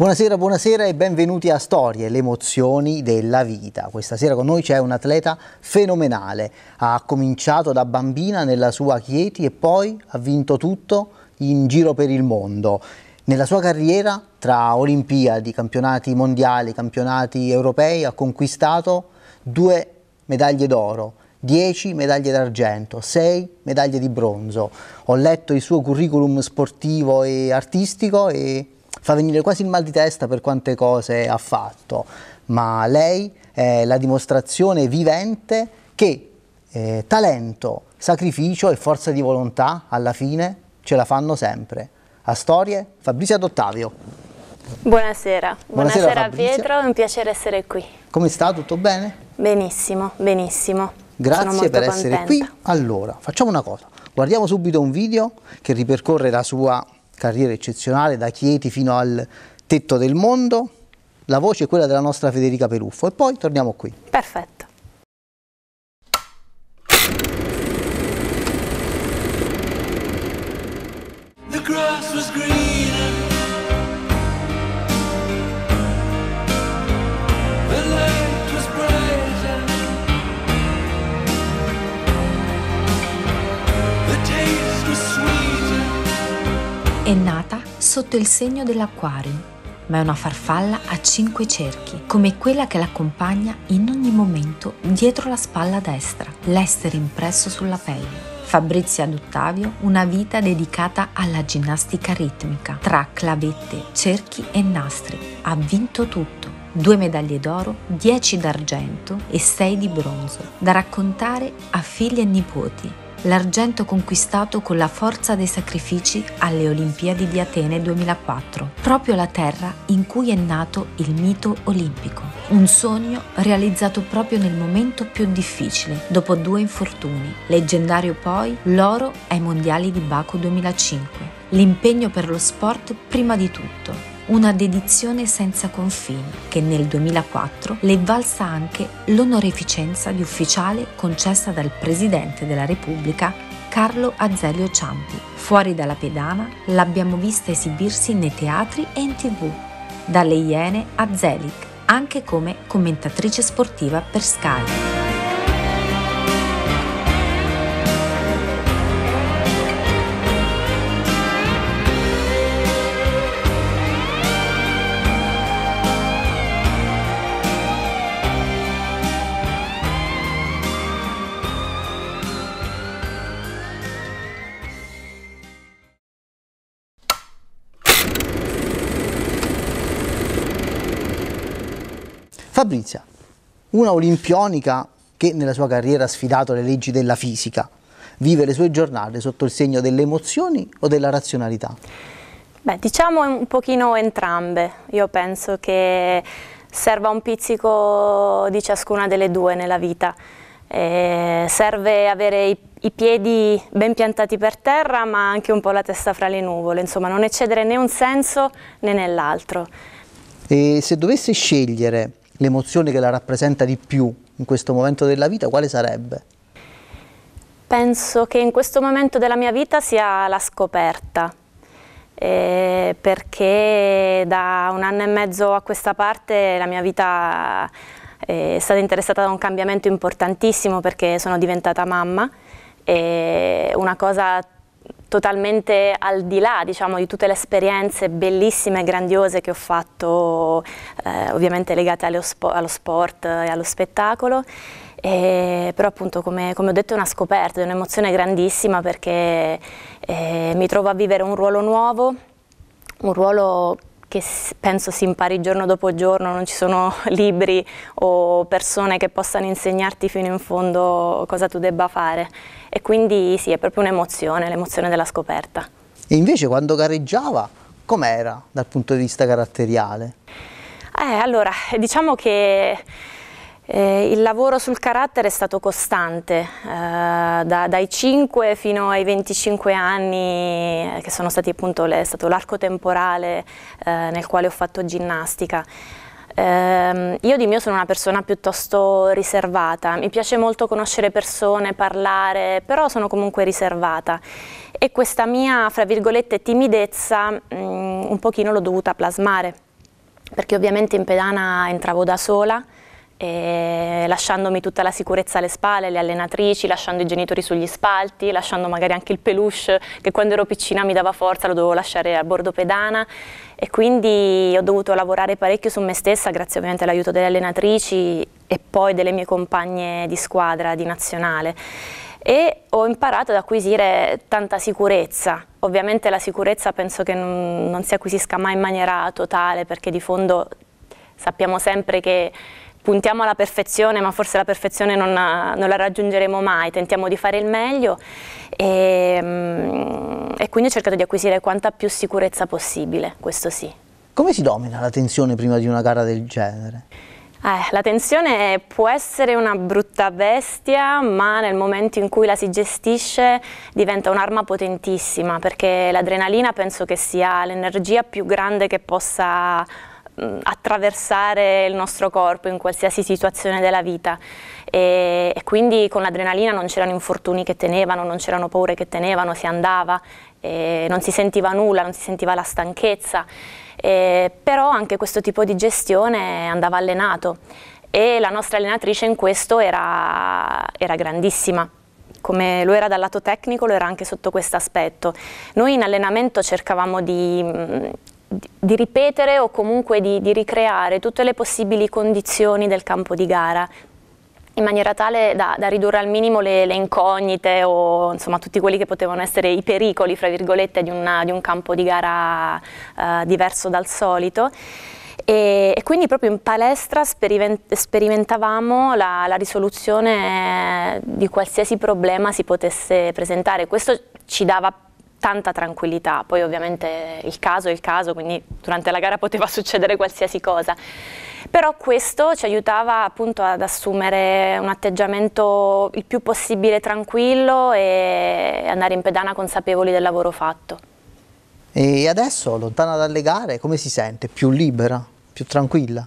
Buonasera, buonasera e benvenuti a Storie, le emozioni della vita. Questa sera con noi c'è un atleta fenomenale. Ha cominciato da bambina nella sua Chieti e poi ha vinto tutto in giro per il mondo. Nella sua carriera, tra Olimpiadi, campionati mondiali, campionati europei, ha conquistato due medaglie d'oro, 10 medaglie d'argento, 6 medaglie di bronzo. Ho letto il suo curriculum sportivo e artistico e fa venire quasi il mal di testa per quante cose ha fatto, ma lei è la dimostrazione vivente che eh, talento, sacrificio e forza di volontà alla fine ce la fanno sempre. A storie Fabrizio Adottavio. Buonasera, buonasera, buonasera Pietro, è un piacere essere qui. Come sta? Tutto bene? Benissimo, benissimo. Grazie per contenta. essere qui. Allora, facciamo una cosa, guardiamo subito un video che ripercorre la sua carriera eccezionale da Chieti fino al tetto del mondo, la voce è quella della nostra Federica Peruffo e poi torniamo qui. Perfetto. È nata sotto il segno dell'acquario, ma è una farfalla a cinque cerchi, come quella che l'accompagna in ogni momento dietro la spalla destra, l'essere impresso sulla pelle. Fabrizia D'Ottavio una vita dedicata alla ginnastica ritmica, tra clavette, cerchi e nastri. Ha vinto tutto. Due medaglie d'oro, dieci d'argento e sei di bronzo, da raccontare a figli e nipoti, l'argento conquistato con la forza dei sacrifici alle Olimpiadi di Atene 2004, proprio la terra in cui è nato il mito olimpico. Un sogno realizzato proprio nel momento più difficile, dopo due infortuni. Leggendario poi l'oro ai Mondiali di Baku 2005. L'impegno per lo sport prima di tutto, una dedizione senza confini che nel 2004 le valsa anche l'onoreficenza di ufficiale concessa dal Presidente della Repubblica Carlo Azeglio Ciampi. Fuori dalla pedana l'abbiamo vista esibirsi nei teatri e in tv, dalle Iene a Zelig, anche come commentatrice sportiva per Sky. Fabrizia, una olimpionica che nella sua carriera ha sfidato le leggi della fisica, vive le sue giornate sotto il segno delle emozioni o della razionalità? Beh, diciamo un pochino entrambe. Io penso che serva un pizzico di ciascuna delle due nella vita. Eh, serve avere i, i, piedi ben piantati per terra ma anche un po' la testa fra le nuvole, insomma non eccedere né un senso né nell'altro. E se dovesse scegliere l'emozione che la rappresenta di più in questo momento della vita, quale sarebbe? Penso che in questo momento della mia vita sia la scoperta, eh, perché da un anno e mezzo a questa parte la mia vita eh, è stata interessata da un cambiamento importantissimo perché sono diventata mamma, e una cosa totalmente al di là diciamo, di tutte le esperienze bellissime e grandiose che ho fatto, eh, ovviamente legate allo, spo allo, sport e allo spettacolo. E, però appunto come, come, ho detto è una scoperta, è un'emozione grandissima perché eh, mi trovo a vivere un ruolo nuovo, un ruolo che penso si impari giorno dopo giorno, non ci sono libri o persone che possano insegnarti fino in fondo cosa tu debba fare e quindi sì, è proprio un'emozione, l'emozione della scoperta. E invece quando gareggiava, com'era dal punto di vista caratteriale? Eh, allora, diciamo che eh, il lavoro sul carattere è stato costante, eh, da, dai 5 fino ai 25 anni, eh, che sono stati appunto le, è stato l'arco temporale eh, nel quale ho fatto ginnastica. Ehm, io di mio sono una persona piuttosto riservata, mi piace molto conoscere persone, parlare, però sono comunque riservata e questa mia, fra virgolette, timidezza mh, mm, un pochino l'ho dovuta plasmare, perché ovviamente in pedana entravo da sola, eh, lasciandomi tutta la sicurezza alle spalle, le allenatrici, lasciando i genitori sugli spalti, lasciando magari anche il peluche che quando ero piccina mi dava forza, lo dovevo lasciare a bordo pedana e quindi ho dovuto lavorare parecchio su me stessa grazie ovviamente all'aiuto delle allenatrici e poi delle mie compagne di squadra, di nazionale e ho imparato ad acquisire tanta sicurezza. Ovviamente la sicurezza penso che non, non si acquisisca mai in maniera totale perché di fondo sappiamo sempre che puntiamo alla perfezione, ma forse la perfezione non, ha, non, la raggiungeremo mai, tentiamo di fare il meglio e, mm, e quindi ho cercato di acquisire quanta più sicurezza possibile, questo sì. Come si domina la tensione prima di una gara del genere? Eh, la tensione può essere una brutta bestia, ma nel momento in cui la si gestisce diventa un'arma potentissima, perché l'adrenalina penso che sia l'energia più grande che possa Mm, attraversare il nostro corpo in qualsiasi situazione della vita e, e quindi con l'adrenalina non c'erano infortuni che tenevano, non c'erano paure che tenevano, si andava, non si sentiva nulla, non si sentiva la stanchezza, e, però anche questo tipo di gestione andava allenato e la nostra allenatrice in questo era, era grandissima come lo era dal lato tecnico, lo era anche sotto questo aspetto. Noi in allenamento cercavamo di mm, di ripetere o comunque di, di ricreare tutte le possibili condizioni del campo di gara in maniera tale da, da ridurre al minimo le, le, incognite o insomma tutti quelli che potevano essere i pericoli fra virgolette di, una, di un campo di gara eh, diverso dal solito e, e, quindi proprio in palestra sperimentavamo la, la, risoluzione di qualsiasi problema si potesse presentare questo ci dava tanta tranquillità, poi ovviamente il caso è il caso, quindi durante la gara poteva succedere qualsiasi cosa, però questo ci aiutava appunto ad assumere un atteggiamento il più possibile tranquillo e andare in pedana consapevoli del lavoro fatto. E adesso, lontana dalle gare, come si sente? Più libera, più tranquilla?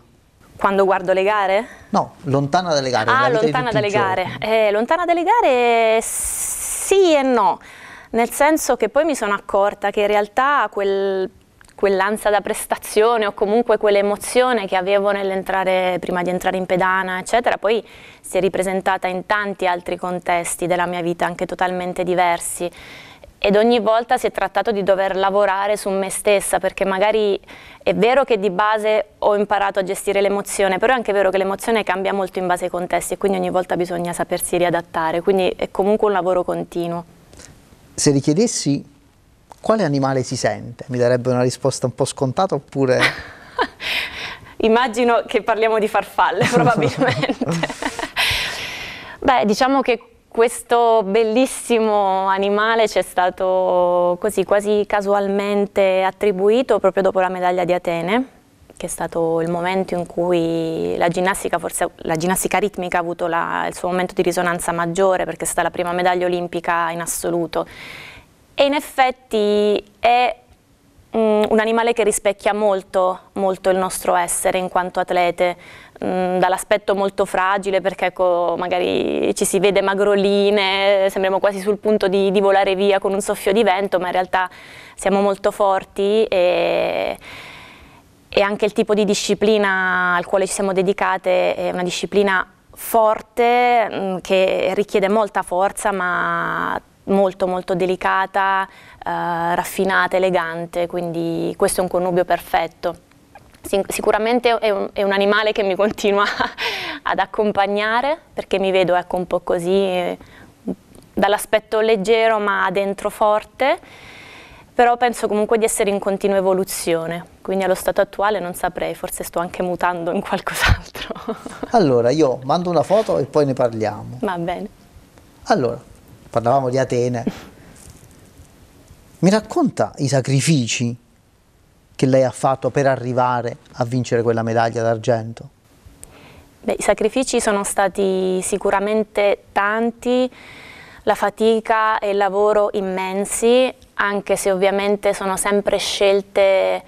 Quando guardo le gare? No, lontana dalle gare. Ah, lontana dalle gare. Eh, lontana dalle gare sì e no nel senso che poi mi sono accorta che in realtà quel, quell'ansia da prestazione o comunque quell'emozione che avevo prima di entrare in pedana, eccetera, poi si è ripresentata in tanti altri contesti della mia vita, anche totalmente diversi. Ed ogni volta si è trattato di dover lavorare su me stessa, perché magari è vero che di base ho imparato a gestire l'emozione, però è anche vero che l'emozione cambia molto in base ai contesti e quindi ogni volta bisogna sapersi riadattare, quindi è comunque un lavoro continuo se gli chiedessi quale animale si sente, mi darebbe una risposta un po' scontata oppure... Immagino che parliamo di farfalle probabilmente. Beh, diciamo che questo bellissimo animale ci è stato così quasi casualmente attribuito proprio dopo la medaglia di Atene che è stato il momento in cui la ginnastica, forse, la ginnastica ritmica ha avuto la, il suo momento di risonanza maggiore perché è stata la prima medaglia olimpica in assoluto. E in effetti è Mm, un animale che rispecchia molto, molto, il nostro essere in quanto atlete, mm, dall'aspetto molto fragile perché ecco, magari ci si vede magroline, sembriamo quasi sul punto di, di volare via con un soffio di vento, ma in realtà siamo molto forti e e anche il tipo di disciplina al quale ci siamo dedicate è una disciplina forte mm, che richiede molta forza ma molto molto delicata, eh, raffinata, elegante, quindi questo è un connubio perfetto. sicuramente è un, è un, animale che mi continua ad accompagnare perché mi vedo ecco, un po' così, eh, dall'aspetto leggero ma dentro forte però penso comunque di essere in continua evoluzione, quindi allo stato attuale non saprei, forse sto anche mutando in qualcos'altro. allora, io mando una foto e poi ne parliamo. Va bene. Allora, parlavamo di Atene. Mi racconta i sacrifici che lei ha fatto per arrivare a vincere quella medaglia d'argento? Beh, i sacrifici sono stati sicuramente tanti, la fatica e il lavoro immensi, anche se ovviamente sono sempre scelte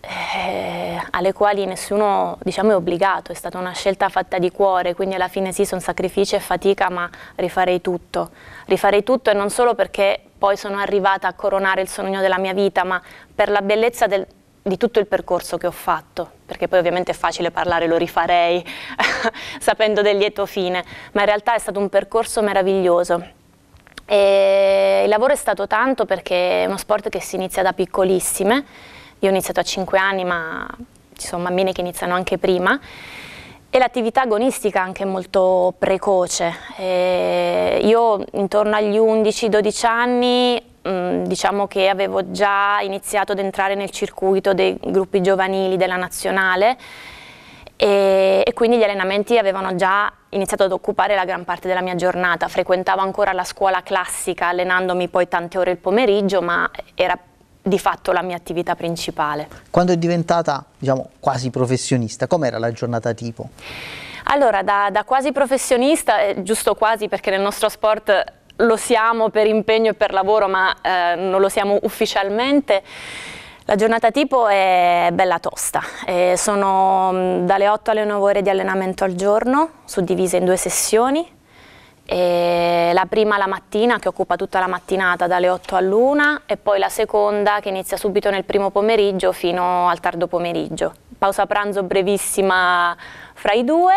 eh, alle quali nessuno diciamo, è obbligato, è stata una scelta fatta di cuore, quindi alla fine sì sono sacrifici e fatica, ma rifarei tutto. Rifarei tutto e non solo perché poi sono arrivata a coronare il sogno della mia vita, ma per la bellezza del, di tutto il percorso che ho fatto, perché poi ovviamente è facile parlare, lo rifarei sapendo del lieto fine, ma in realtà è stato un percorso meraviglioso e il lavoro è stato tanto perché è uno sport che si inizia da piccolissime, io ho iniziato a 5 anni ma ci sono bambine che iniziano anche prima e l'attività agonistica anche molto precoce. E io intorno agli 11-12 anni mm, diciamo che avevo già iniziato ad entrare nel circuito dei gruppi giovanili della nazionale e, e quindi gli allenamenti avevano già iniziato ad occupare la gran parte della mia giornata. Frequentavo ancora la scuola classica, allenandomi poi tante ore il pomeriggio, ma era di fatto la mia attività principale. Quando è diventata diciamo, quasi professionista, com'era la giornata tipo? Allora, da, da quasi professionista, eh, giusto quasi perché nel nostro sport lo siamo per impegno e per lavoro, ma eh, non lo siamo ufficialmente, la giornata tipo è bella tosta, eh, sono mm, dalle 8 alle 9 ore di allenamento al giorno, suddivise in due sessioni. E la prima la mattina che occupa tutta la mattinata dalle 8 all'1 e poi la seconda che inizia subito nel primo pomeriggio fino al tardo pomeriggio. Pausa pranzo brevissima fra i due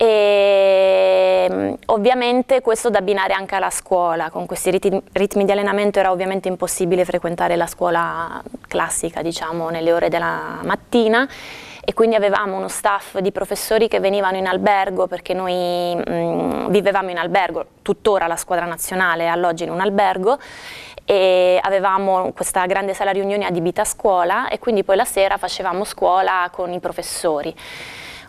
e mm, ovviamente questo da abbinare anche alla scuola, con questi ritmi, ritmi di allenamento era ovviamente impossibile frequentare la scuola classica diciamo nelle ore della mattina e quindi avevamo uno staff di professori che venivano in albergo perché noi mh, mm, vivevamo in albergo, tuttora la squadra nazionale alloggia in un albergo e avevamo questa grande sala riunioni adibita a scuola e quindi poi la sera facevamo scuola con i professori.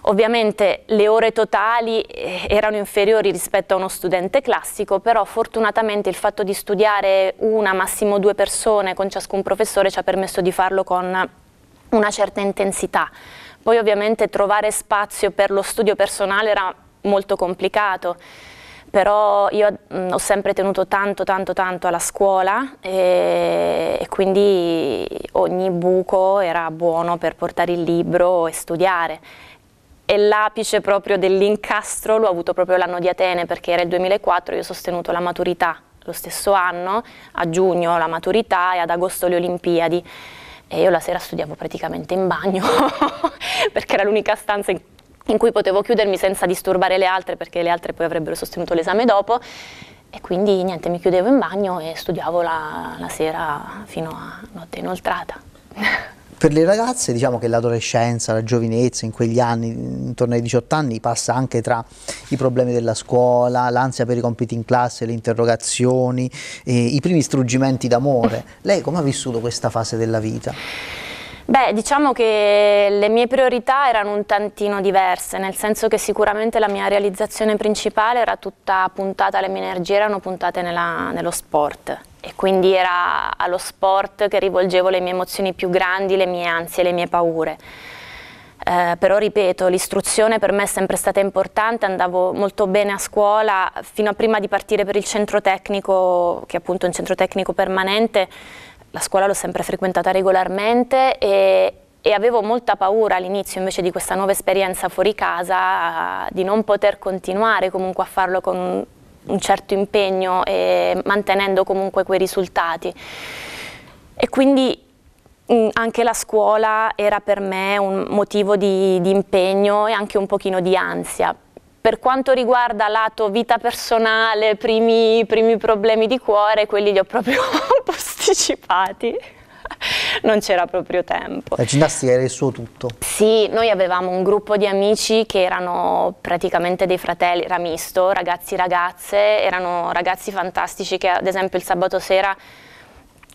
Ovviamente le ore totali eh, erano inferiori rispetto a uno studente classico, però fortunatamente il fatto di studiare una, massimo due persone con ciascun professore ci ha permesso di farlo con una certa intensità. Poi ovviamente trovare spazio per lo studio personale era molto complicato, però io mh, mm, ho sempre tenuto tanto tanto tanto alla scuola e, eh, e, quindi ogni buco era buono per portare il libro e studiare e l'apice proprio dell'incastro l'ho avuto proprio l'anno di Atene perché era il 2004, io ho sostenuto la maturità lo stesso anno, a giugno la maturità e ad agosto le Olimpiadi e io la sera studiavo praticamente in bagno perché era l'unica stanza in, in cui potevo chiudermi senza disturbare le altre perché le altre poi avrebbero sostenuto l'esame dopo e quindi niente, mi chiudevo in bagno e studiavo la, la sera fino a notte inoltrata. Per le ragazze diciamo che l'adolescenza, la giovinezza in quegli anni, intorno ai 18 anni, passa anche tra i problemi della scuola, l'ansia per i compiti in classe, le interrogazioni, eh, i primi struggimenti d'amore. Lei come ha vissuto questa fase della vita? Beh, diciamo che le mie priorità erano un tantino diverse, nel senso che sicuramente la mia realizzazione principale era tutta puntata, le mie energie erano puntate nella, nello sport e quindi era allo sport che rivolgevo le mie emozioni più grandi, le mie ansie, le mie paure. Eh, però ripeto, l'istruzione per me è sempre stata importante, andavo molto bene a scuola, fino a prima di partire per il centro tecnico, che è appunto è un centro tecnico permanente, la scuola l'ho sempre frequentata regolarmente e, e avevo molta paura all'inizio invece di questa nuova esperienza fuori casa di non poter continuare comunque a farlo con un certo impegno e eh, mantenendo comunque quei risultati. E quindi mm, anche la scuola era per me un motivo di, di impegno e anche un pochino di ansia, per quanto riguarda lato vita personale, primi, primi problemi di cuore, quelli li ho proprio posticipati non c'era proprio tempo. La ginnastica era il suo tutto? Sì, noi avevamo un gruppo di amici che erano praticamente dei fratelli, era misto, ragazzi e ragazze, erano ragazzi fantastici che ad esempio il sabato sera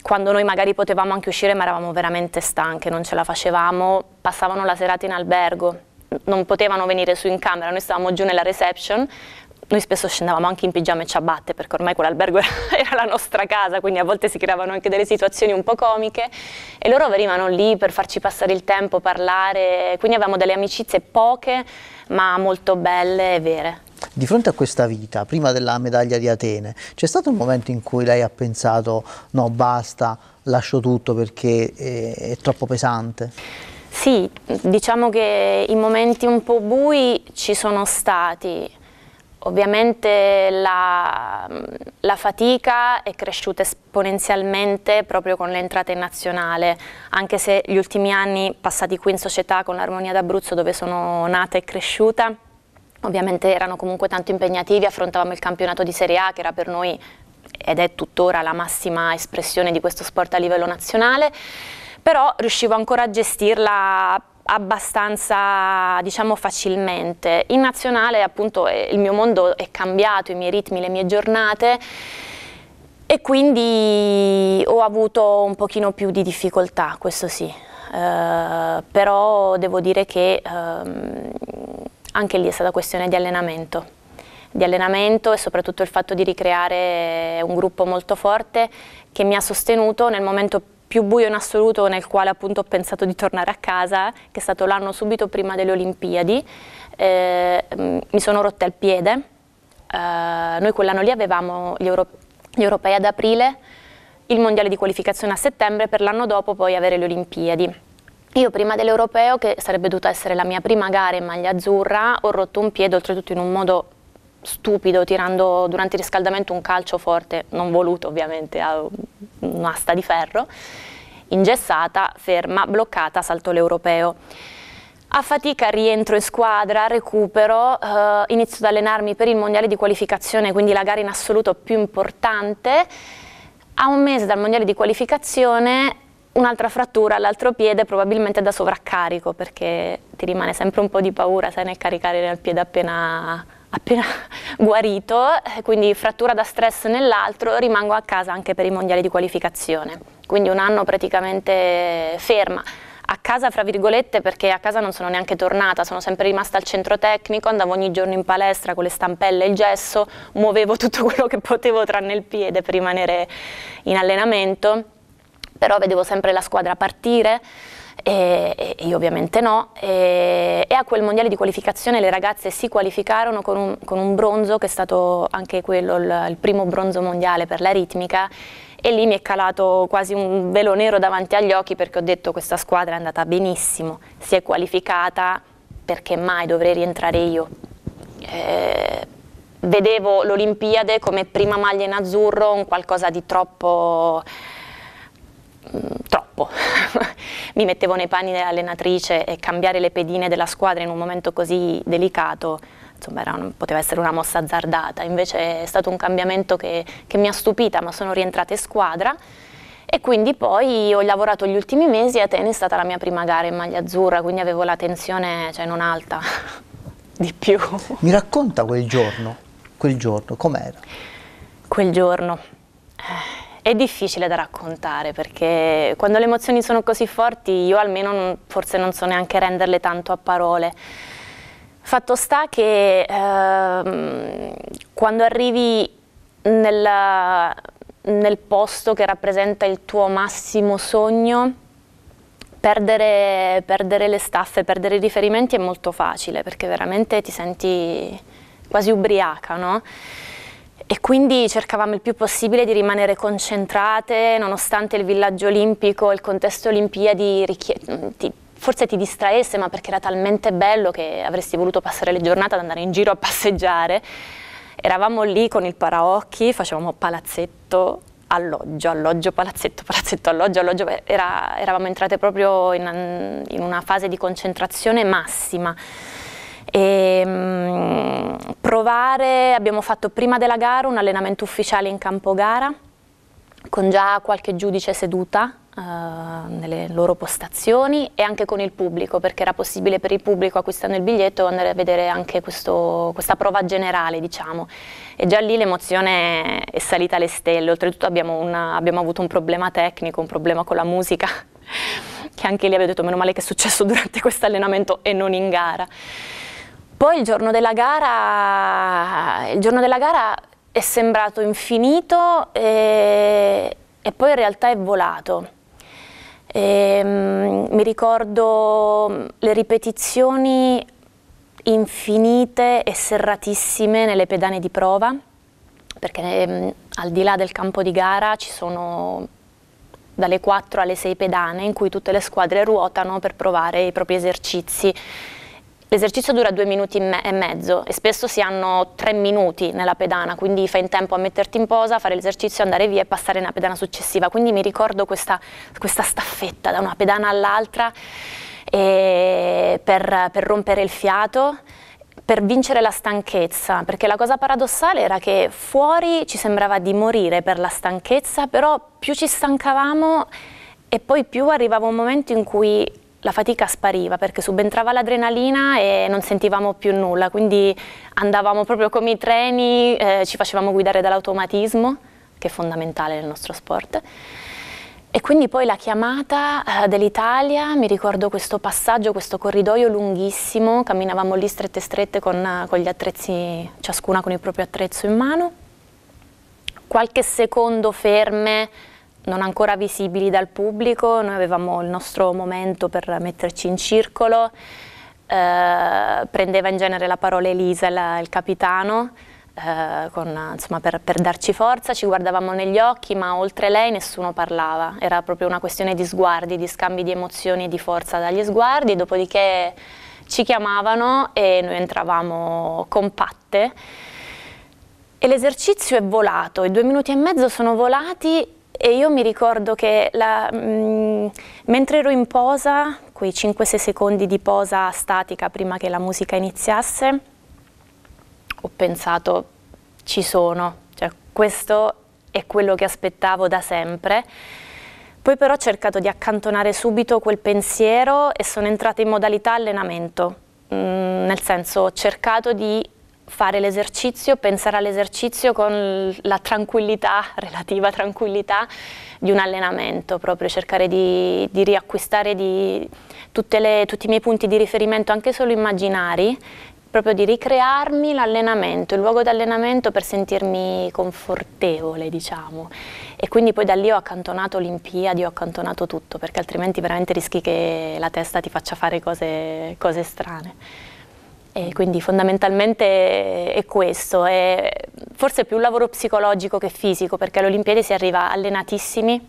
quando noi magari potevamo anche uscire ma eravamo veramente stanche, non ce la facevamo, passavano la serata in albergo, non potevano venire su in camera, noi stavamo giù nella reception, noi spesso scendavamo anche in pigiama e ciabatte perché ormai quell'albergo era la nostra casa, quindi a volte si creavano anche delle situazioni un po' comiche e loro venivano lì per farci passare il tempo, parlare, quindi avevamo delle amicizie poche ma molto belle e vere. Di fronte a questa vita, prima della medaglia di Atene, c'è stato un momento in cui lei ha pensato no basta, lascio tutto perché eh, è troppo pesante? Sì, diciamo che i momenti un po' bui ci sono stati, Ovviamente la, la, fatica è cresciuta esponenzialmente proprio con l'entrata in nazionale, anche se gli ultimi anni passati qui in società con l'Armonia d'Abruzzo dove sono nata e cresciuta, ovviamente erano comunque tanto impegnativi, affrontavamo il campionato di Serie A che era per noi ed è tuttora la massima espressione di questo sport a livello nazionale, però riuscivo ancora a gestirla abbastanza diciamo facilmente. In nazionale appunto eh, il mio mondo è cambiato, i miei ritmi, le mie giornate e quindi ho avuto un pochino più di difficoltà, questo sì. Uh, però devo dire che uh, anche lì è stata questione di allenamento, di allenamento e soprattutto il fatto di ricreare un gruppo molto forte che mi ha sostenuto nel momento più più buio in assoluto nel quale appunto ho pensato di tornare a casa, che è stato l'anno subito prima delle Olimpiadi, eh, mm, mi sono rotta il piede, eh, noi quell'anno lì avevamo gli, Euro gli europei ad aprile, il mondiale di qualificazione a settembre, per l'anno dopo poi avere le Olimpiadi. Io prima dell'europeo, che sarebbe dovuta essere la mia prima gara in maglia azzurra, ho rotto un piede oltretutto in un modo stupido tirando durante il riscaldamento un calcio forte, non voluto ovviamente, a un'asta di ferro, ingessata, ferma, bloccata, salto l'europeo. A fatica rientro in squadra, recupero, eh, inizio ad allenarmi per il mondiale di qualificazione, quindi la gara in assoluto più importante. A un mese dal mondiale di qualificazione un'altra frattura all'altro piede probabilmente da sovraccarico perché ti rimane sempre un po' di paura, sai, nel caricare il piede appena appena guarito, eh, quindi frattura da stress nell'altro, rimango a casa anche per i mondiali di qualificazione, quindi un anno praticamente ferma a casa fra virgolette perché a casa non sono neanche tornata, sono sempre rimasta al centro tecnico, andavo ogni giorno in palestra con le stampelle e il gesso, muovevo tutto quello che potevo tranne il piede per rimanere in allenamento, però vedevo sempre la squadra partire, e, io ovviamente no, e, a quel mondiale di qualificazione le ragazze si qualificarono con un, con un bronzo che è stato anche quello il, il, primo bronzo mondiale per la ritmica e lì mi è calato quasi un velo nero davanti agli occhi perché ho detto questa squadra è andata benissimo, si è qualificata perché mai dovrei rientrare io. Eh, vedevo l'Olimpiade come prima maglia in azzurro, un qualcosa di troppo Mm, troppo. Mi mettevo nei panni dell'allenatrice e cambiare le pedine della squadra in un momento così delicato insomma, era, poteva essere una mossa azzardata, invece è stato un cambiamento che, che mi ha stupita, ma sono rientrata in squadra e quindi poi ho lavorato gli ultimi mesi Atene è stata la mia prima gara in maglia azzurra, quindi avevo la tensione cioè, non alta di più. Mi racconta quel giorno, quel giorno, com'era? Quel giorno... Eh, è difficile da raccontare perché quando le emozioni sono così forti io almeno non, forse non so neanche renderle tanto a parole. Fatto sta che eh, quando arrivi nella, nel posto che rappresenta il tuo massimo sogno, Perdere, perdere, le staffe, perdere i riferimenti è molto facile perché veramente ti senti quasi ubriaca, no? e quindi cercavamo il più possibile di rimanere concentrate nonostante il villaggio olimpico, il contesto olimpiadi ti, forse ti distraesse ma perché era talmente bello che avresti voluto passare le giornate ad andare in giro a passeggiare. Eravamo lì con il paraocchi, facevamo palazzetto, alloggio, alloggio, palazzetto, palazzetto, alloggio, alloggio, Era, eravamo entrate proprio in, in una fase di concentrazione massima e ehm, provare, abbiamo fatto prima della gara un allenamento ufficiale in campo gara con già qualche giudice seduta eh, nelle loro postazioni e anche con il pubblico perché era possibile per il pubblico acquistando il biglietto andare a vedere anche questo, questa prova generale diciamo e già lì l'emozione è salita alle stelle oltretutto abbiamo, una, abbiamo avuto un problema tecnico, un problema con la musica che anche lì avevo detto meno male che è successo durante questo allenamento e non in gara poi il giorno della gara, il giorno della gara è sembrato infinito e, e poi in realtà è volato. E, ehm, mi ricordo le ripetizioni infinite e serratissime nelle pedane di prova, perché ehm, al di là del campo di gara ci sono dalle 4 alle 6 pedane in cui tutte le squadre ruotano per provare i propri esercizi L'esercizio dura due minuti e mezzo e spesso si hanno tre minuti nella pedana, quindi fai in tempo a metterti in posa, fare l'esercizio, andare via e passare nella pedana successiva. Quindi mi ricordo questa, questa staffetta da una pedana all'altra eh, per, per rompere il fiato per vincere la stanchezza, perché la cosa paradossale era che fuori ci sembrava di morire per la stanchezza, però più ci stancavamo e poi più arrivava un momento in cui la fatica spariva perché subentrava l'adrenalina e non sentivamo più nulla, quindi andavamo proprio come i treni, eh, ci facevamo guidare dall'automatismo, che è fondamentale nel nostro sport. E quindi poi la chiamata eh, dell'Italia, mi ricordo questo passaggio, questo corridoio lunghissimo, camminavamo lì strette strette con, eh, con gli attrezzi, ciascuna con il proprio attrezzo in mano, qualche secondo ferme, non ancora visibili dal pubblico, noi avevamo il nostro momento per metterci in circolo, eh, prendeva in genere la parola Elisa, la, il capitano, eh, con, insomma, per, per, darci forza, ci guardavamo negli occhi, ma oltre lei nessuno parlava, era proprio una questione di sguardi, di scambi di emozioni e di forza dagli sguardi, dopodiché ci chiamavano e noi entravamo compatte. E l'esercizio è volato, i due minuti e mezzo sono volati e io mi ricordo che la, mh, mm, mentre ero in posa, quei 5-6 secondi di posa statica prima che la musica iniziasse, ho pensato ci sono, cioè, questo è quello che aspettavo da sempre. Poi però ho cercato di accantonare subito quel pensiero e sono entrata in modalità allenamento, mm, nel senso ho cercato di fare l'esercizio, pensare all'esercizio con la tranquillità, relativa tranquillità di un allenamento, proprio cercare di, di riacquistare di le, tutti i miei punti di riferimento, anche solo immaginari, proprio di ricrearmi l'allenamento, il luogo d'allenamento per sentirmi confortevole, diciamo. E quindi poi da lì ho accantonato Olimpiadi, ho accantonato tutto, perché altrimenti veramente rischi che la testa ti faccia fare cose, cose strane. E quindi fondamentalmente è questo, è forse più un lavoro psicologico che fisico, perché alle Olimpiadi si arriva allenatissimi,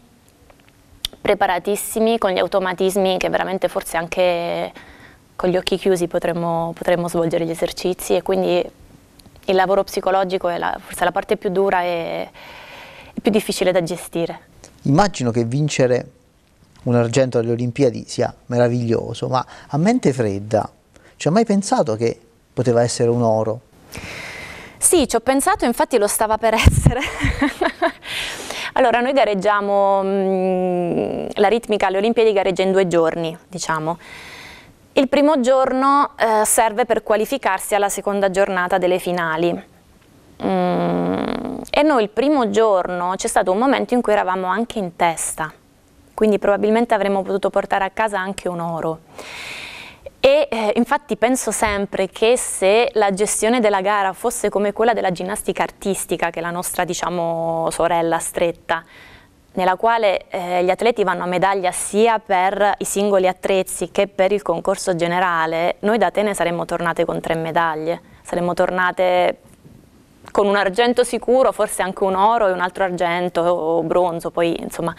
preparatissimi, con gli automatismi che veramente forse anche con gli occhi chiusi potremmo, potremmo svolgere gli esercizi e quindi il lavoro psicologico è la, forse la parte più dura e più difficile da gestire. Immagino che vincere un argento alle Olimpiadi sia meraviglioso, ma a mente fredda ci ho mai pensato che poteva essere un oro? Sì, ci ho pensato, infatti lo stava per essere. allora, noi gareggiamo, mh, mm, la ritmica alle Olimpiadi gareggia in due giorni, diciamo. Il primo giorno eh, serve per qualificarsi alla seconda giornata delle finali. Mm, e noi il primo giorno c'è stato un momento in cui eravamo anche in testa, quindi probabilmente avremmo potuto portare a casa anche un oro e eh, infatti penso sempre che se la gestione della gara fosse come quella della ginnastica artistica, che è la nostra diciamo sorella stretta, nella quale eh, gli atleti vanno a medaglia sia per i singoli attrezzi che per il concorso generale, noi da Atene saremmo tornate con tre medaglie, saremmo tornate con un argento sicuro, forse anche un oro e un altro argento o bronzo, poi insomma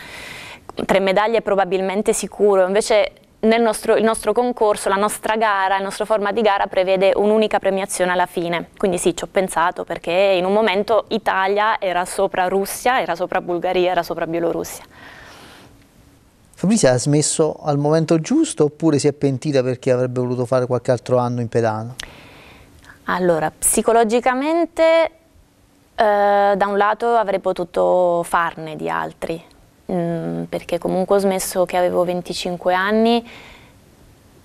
tre medaglie probabilmente sicuro, invece nostro, il nostro concorso, la nostra gara, il nostro format di gara prevede un'unica premiazione alla fine. Quindi sì, ci ho pensato perché in un momento Italia era sopra Russia, era sopra Bulgaria, era sopra Bielorussia. Fabrizia ha smesso al momento giusto oppure si è pentita perché avrebbe voluto fare qualche altro anno in pedano? Allora, psicologicamente eh, da un lato avrei potuto farne di altri, Ehm, perché comunque ho smesso che avevo 25 anni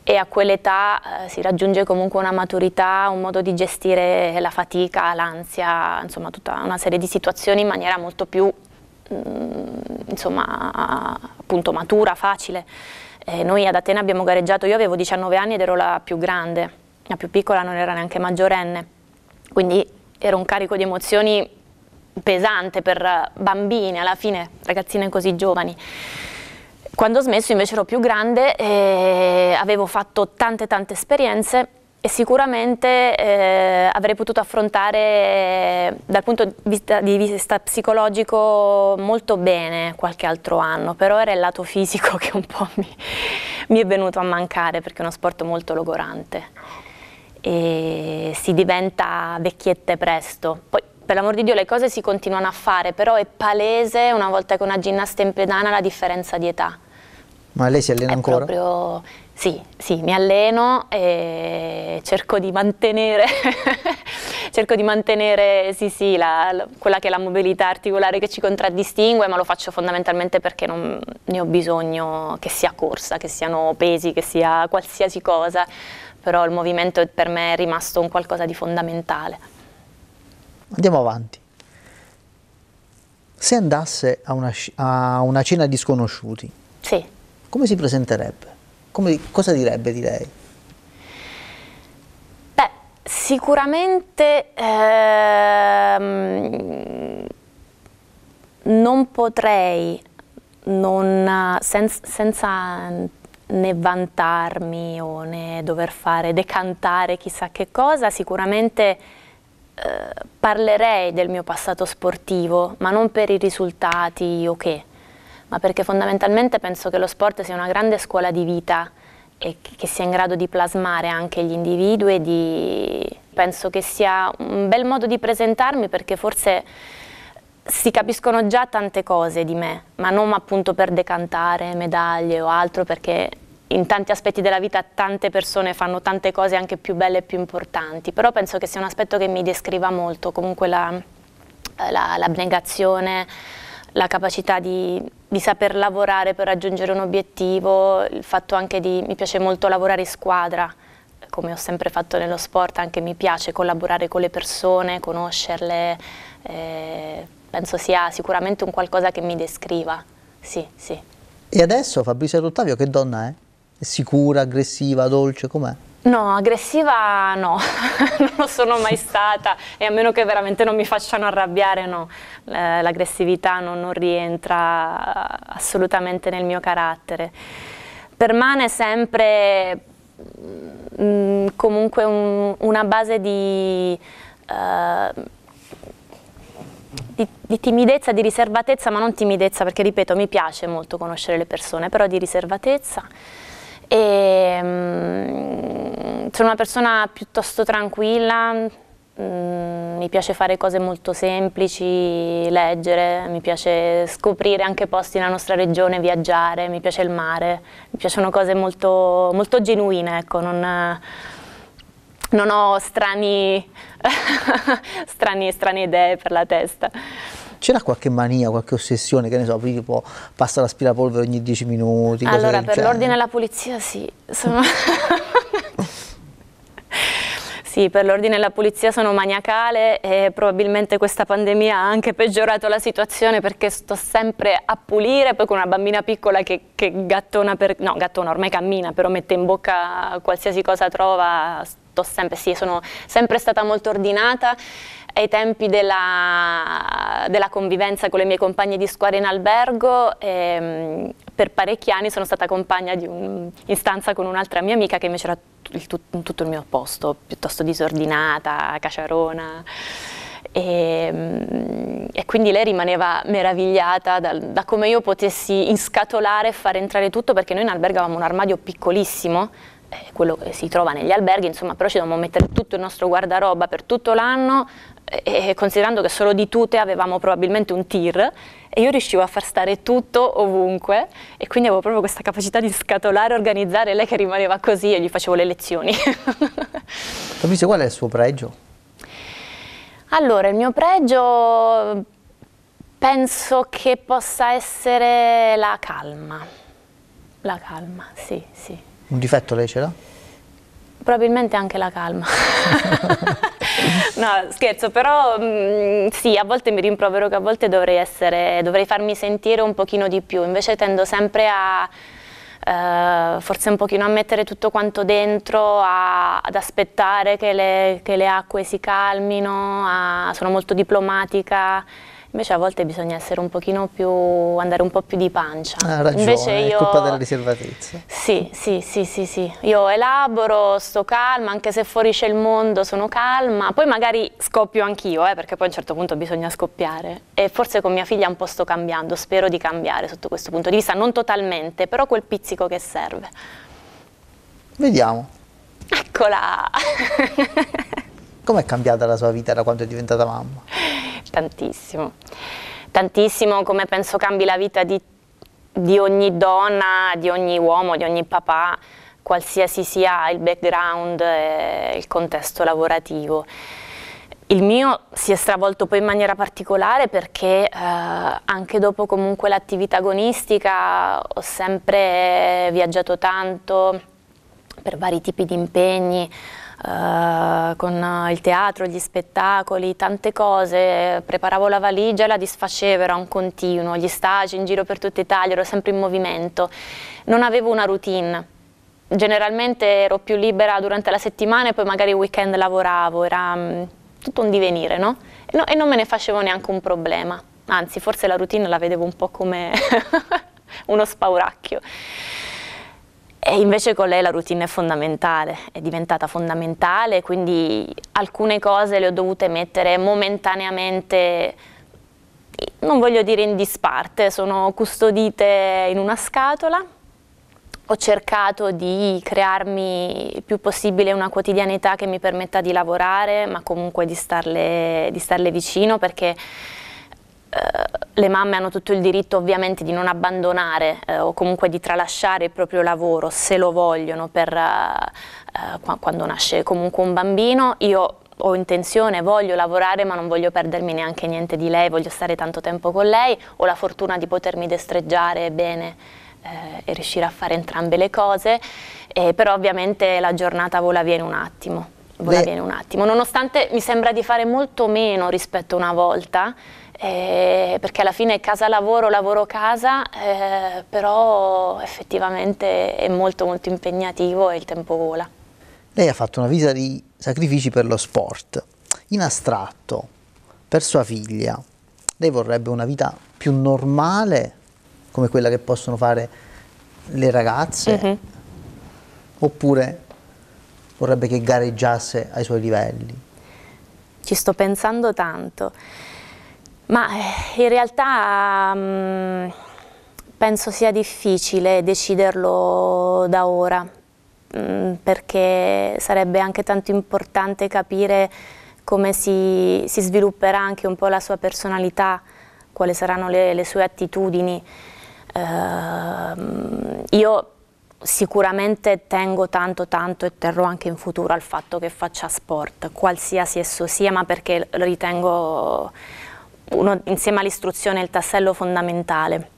e a quell'età eh, si raggiunge comunque una maturità, un modo di gestire la fatica, l'ansia, insomma tutta una serie di situazioni in maniera molto più mh, mm, insomma, appunto matura, facile. Eh, noi ad Atene abbiamo gareggiato, io avevo 19 anni ed ero la più grande, la più piccola non era neanche maggiorenne, quindi era un carico di emozioni pesante per bambine, alla fine ragazzine così giovani. Quando ho smesso invece ero più grande e eh, avevo fatto tante tante esperienze e sicuramente eh, avrei potuto affrontare dal punto di vista, di vista, psicologico molto bene qualche altro anno, però era il lato fisico che un po' mi, mi è venuto a mancare perché è uno sport molto logorante e si diventa vecchiette presto. Poi per l'amor di Dio le cose si continuano a fare, però è palese una volta che una ginnasta in pedana la differenza di età. Ma lei si allena è ancora? Proprio, sì, sì, mi alleno e cerco di mantenere, cerco di mantenere sì, sì, la, la, quella che è la mobilità articolare che ci contraddistingue, ma lo faccio fondamentalmente perché non ne ho bisogno che sia corsa, che siano pesi, che sia qualsiasi cosa, però il movimento per me è rimasto un qualcosa di fondamentale. Andiamo avanti. Se andasse a una, a una cena di sconosciuti, sì. come si presenterebbe? Come, cosa direbbe di lei? Beh, sicuramente ehm, non potrei, non, sen, senza né vantarmi o né dover fare decantare chissà che cosa, sicuramente parlerei del mio passato sportivo, ma non per i risultati o okay, che, ma perché fondamentalmente penso che lo sport sia una grande scuola di vita e che sia in grado di plasmare anche gli individui. Di... Penso che sia un bel modo di presentarmi perché forse si capiscono già tante cose di me, ma non appunto per decantare medaglie o altro perché in tanti aspetti della vita tante persone fanno tante cose anche più belle e più importanti, però penso che sia un aspetto che mi descriva molto, comunque l'abnegazione, la, la, la capacità di, di, saper lavorare per raggiungere un obiettivo, il fatto anche di, mi piace molto lavorare in squadra, come ho sempre fatto nello sport, anche mi piace collaborare con le persone, conoscerle, eh, penso sia sicuramente un qualcosa che mi descriva, sì, sì. E adesso Fabrizio Tuttavio che donna è? sicura, aggressiva, dolce, com'è? No, aggressiva no, non lo sono mai stata e a meno che veramente non mi facciano arrabbiare, no, l'aggressività non, non rientra assolutamente nel mio carattere. Permane sempre mh, mm, comunque un, una base di, uh, di, di timidezza, di riservatezza, ma non timidezza perché ripeto mi piace molto conoscere le persone, però di riservatezza e, ehm, mh, sono una persona piuttosto tranquilla, mh, mm, mi piace fare cose molto semplici, leggere, mi piace scoprire anche posti nella nostra regione, viaggiare, mi piace il mare, mi piacciono cose molto, molto genuine, ecco, non, non ho strani, strani, strane idee per la testa c'era qualche mania, qualche ossessione, che ne so, tipo passa l'aspirapolvere ogni 10 minuti? Allora, per l'ordine alla pulizia sì. Sono... Sì, per l'ordine e la pulizia sono maniacale e probabilmente questa pandemia ha anche peggiorato la situazione perché sto sempre a pulire, poi con una bambina piccola che, che gattona, per, no gattona ormai cammina, però mette in bocca qualsiasi cosa trova, sto sempre, sì, sono sempre stata molto ordinata ai tempi della, della, convivenza con le mie compagne di squadra in albergo, ehm, per parecchi anni sono stata compagna un, in stanza con un'altra mia amica che invece era il, tutto il mio posto, piuttosto disordinata, caciarona. E, ehm, e, quindi lei rimaneva meravigliata da, da come io potessi inscatolare e far entrare tutto perché noi in albergo avevamo un armadio piccolissimo eh, quello che si trova negli alberghi, insomma, però ci dobbiamo mettere tutto il nostro guardaroba per tutto l'anno e, eh, eh, considerando che solo di tute avevamo probabilmente un tir e io riuscivo a far stare tutto ovunque e quindi avevo proprio questa capacità di scatolare, organizzare lei che rimaneva così e gli facevo le lezioni. Fabrizio, qual è il suo pregio? Allora, il mio pregio penso che possa essere la calma. La calma, sì, sì. Un difetto lei ce l'ha? Probabilmente anche la calma. no, scherzo, però mh, mm, sì, a volte mi rimprovero che a volte dovrei, essere, dovrei farmi sentire un pochino di più, invece tendo sempre a Uh, forse un pochino a mettere tutto quanto dentro, a, ad aspettare che le, che le, acque si calmino, a, sono molto diplomatica invece a volte bisogna essere un più, andare un po' più di pancia. Ah, ragione, invece io, è colpa della riservatezza. Sì, sì, sì, sì, sì, io elaboro, sto calma, anche se fuori c'è il mondo sono calma, poi magari scoppio anch'io, eh, perché poi a un certo punto bisogna scoppiare e forse con mia figlia un po' sto cambiando, spero di cambiare sotto questo punto di vista, non totalmente, però quel pizzico che serve. Vediamo. Eccola! Com'è cambiata la sua vita da quando è diventata mamma? Tantissimo, tantissimo come penso cambi la vita di, di ogni donna, di ogni uomo, di ogni papà, qualsiasi sia il background e il contesto lavorativo. Il mio si è stravolto poi in maniera particolare perché eh, anche dopo comunque l'attività agonistica ho sempre viaggiato tanto per vari tipi di impegni, eh, con il teatro, gli spettacoli, tante cose, preparavo la valigia e la disfacevo, era un continuo, gli stagi in giro per tutta Italia, ero sempre in movimento, non avevo una routine. Generalmente ero più libera durante la settimana e poi magari il weekend lavoravo, era mm, tutto un divenire, no? E, no? e non me ne facevo neanche un problema, anzi forse la routine la vedevo un po' come uno spauracchio. E invece con lei la routine è fondamentale, è diventata fondamentale, quindi alcune cose le ho dovute mettere momentaneamente, non voglio dire in disparte, sono custodite in una scatola. Ho cercato di crearmi il più possibile una quotidianità che mi permetta di lavorare, ma comunque di starle, di starle vicino perché eh, le mamme hanno tutto il diritto ovviamente di non abbandonare eh, o comunque di tralasciare il proprio lavoro se lo vogliono per eh, eh quando nasce comunque un bambino. Io ho intenzione, voglio lavorare ma non voglio perdermi neanche niente di lei, voglio stare tanto tempo con lei, ho la fortuna di potermi destreggiare bene eh, e riuscire a fare entrambe le cose, eh, però ovviamente la giornata vola via in un attimo. Vola Beh. via in un attimo, nonostante mi sembra di fare molto meno rispetto a una volta, eh, perché alla fine casa lavoro, lavoro casa, eh, però effettivamente è molto molto impegnativo e il tempo vola. Lei ha fatto una visita di sacrifici per lo sport, in astratto, per sua figlia, lei vorrebbe una vita più normale come quella che possono fare le ragazze mm -hmm. oppure vorrebbe che gareggiasse ai suoi livelli? Ci sto pensando tanto. Ma eh, in realtà mm, penso sia difficile deciderlo da ora, mm, perché sarebbe anche tanto importante capire come si, si, svilupperà anche un po' la sua personalità, quali saranno le, le sue attitudini. Uh, io sicuramente tengo tanto tanto e terrò anche in futuro al fatto che faccia sport, qualsiasi esso sia, ma perché lo ritengo uno, insieme all'istruzione è il tassello fondamentale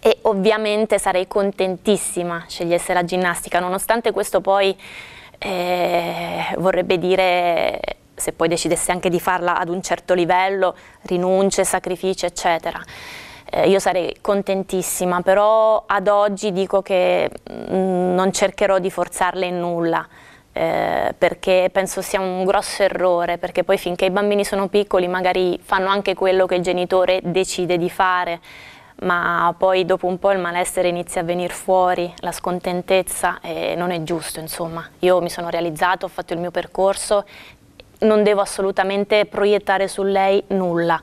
e ovviamente sarei contentissima scegliesse la ginnastica, nonostante questo poi eh, vorrebbe dire se poi decidesse anche di farla ad un certo livello, rinunce, sacrifici, eccetera. Eh, io sarei contentissima, però ad oggi dico che mh, mm, non cercherò di forzarle in nulla. Eh, perché penso sia un grosso errore, perché poi finché i bambini sono piccoli magari fanno anche quello che il genitore decide di fare, ma poi dopo un po' il malessere inizia a venire fuori, la scontentezza e non è giusto insomma. Io mi sono realizzato, ho fatto il mio percorso, non devo assolutamente proiettare su lei nulla.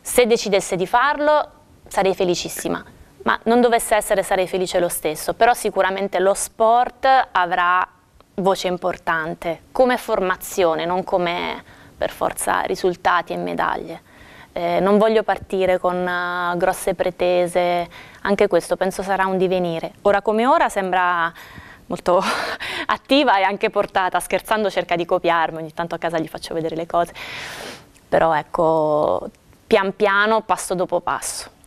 Se decidesse di farlo sarei felicissima, ma non dovesse essere sarei felice lo stesso, però sicuramente lo sport avrà voce importante, come formazione, non come per forza risultati e medaglie. Eh, non voglio partire con uh, grosse pretese, anche questo penso sarà un divenire. Ora come ora sembra molto attiva e anche portata, scherzando cerca di copiarmi, ogni tanto a casa gli faccio vedere le cose, però ecco, pian piano, passo dopo passo.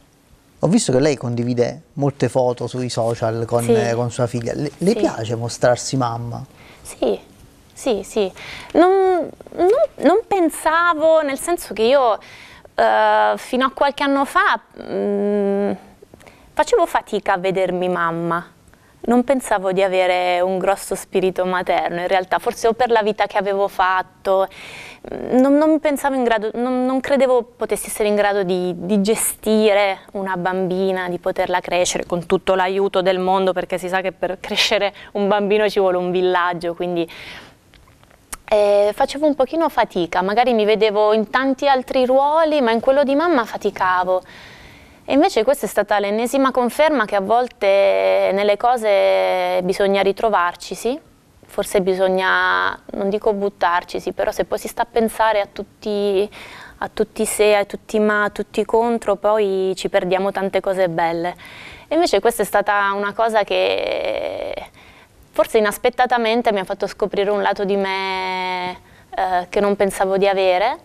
Ho visto che lei condivide molte foto sui social con, sì. eh, con sua figlia. Le, le sì. piace mostrarsi mamma? Sì, sì, sì. Non, non, non pensavo, nel senso che io eh, fino a qualche anno fa mh, mm, facevo fatica a vedermi mamma. Non pensavo di avere un grosso spirito materno, in realtà, forse o per la vita che avevo fatto non, non, grado, non, non, credevo potessi essere in grado di, di, gestire una bambina, di poterla crescere con tutto l'aiuto del mondo, perché si sa che per crescere un bambino ci vuole un villaggio, quindi eh, facevo un pochino fatica, magari mi vedevo in tanti altri ruoli, ma in quello di mamma faticavo. E invece questa è stata l'ennesima conferma che a volte nelle cose bisogna ritrovarci, sì? forse bisogna, non dico buttarci, sì, però se poi si sta a pensare a tutti, a tutti se, a tutti ma, a tutti contro, poi ci perdiamo tante cose belle. E invece questa è stata una cosa che forse inaspettatamente mi ha fatto scoprire un lato di me eh, che non pensavo di avere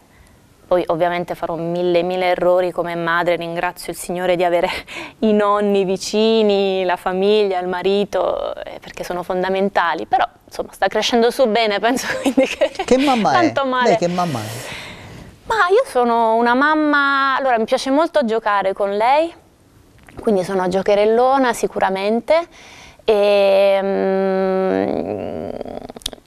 poi ovviamente farò mille mille errori come madre, ringrazio il Signore di avere i nonni vicini, la famiglia, il marito, eh, perché sono fondamentali, però insomma sta crescendo su bene, penso quindi che, che mamma tanto è? male. Lei che mamma è? Ma io sono una mamma, allora mi piace molto giocare con lei, quindi sono giocherellona sicuramente e, mm,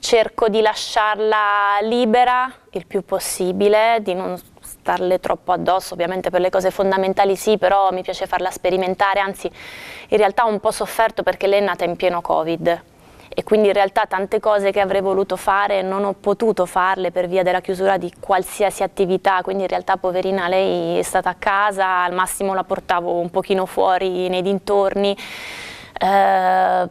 cerco di lasciarla libera il più possibile, di non starle troppo addosso, ovviamente per le cose fondamentali sì, però mi piace farla sperimentare, anzi in realtà ho un po' sofferto perché lei è nata in pieno Covid e quindi in realtà tante cose che avrei voluto fare non ho potuto farle per via della chiusura di qualsiasi attività, quindi in realtà poverina lei è stata a casa, al massimo la portavo un pochino fuori nei dintorni, eh,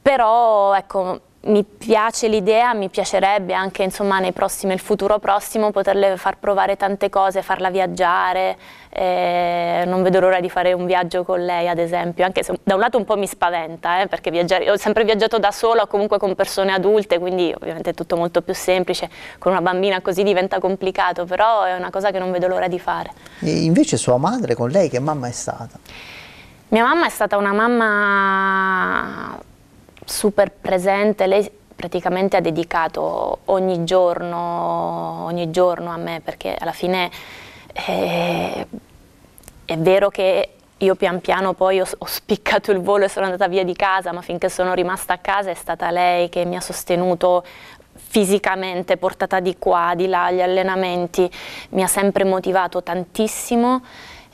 però ecco mi piace l'idea, mi piacerebbe anche insomma, prossimi, nel futuro prossimo poterle far provare tante cose, farla viaggiare, eh, non vedo l'ora di fare un viaggio con lei ad esempio, anche se da un lato un po' mi spaventa eh, perché viaggiare, ho sempre viaggiato da sola o comunque con persone adulte, quindi ovviamente è tutto molto più semplice, con una bambina così diventa complicato, però è una cosa che non vedo l'ora di fare. E invece sua madre con lei che mamma è stata? Mia mamma è stata una mamma super presente, lei praticamente ha dedicato ogni giorno, ogni giorno a me perché alla fine eh, è vero che io pian piano poi ho, ho, spiccato il volo e sono andata via di casa, ma finché sono rimasta a casa è stata lei che mi ha sostenuto fisicamente, portata di qua, di là, agli allenamenti, mi ha sempre motivato tantissimo.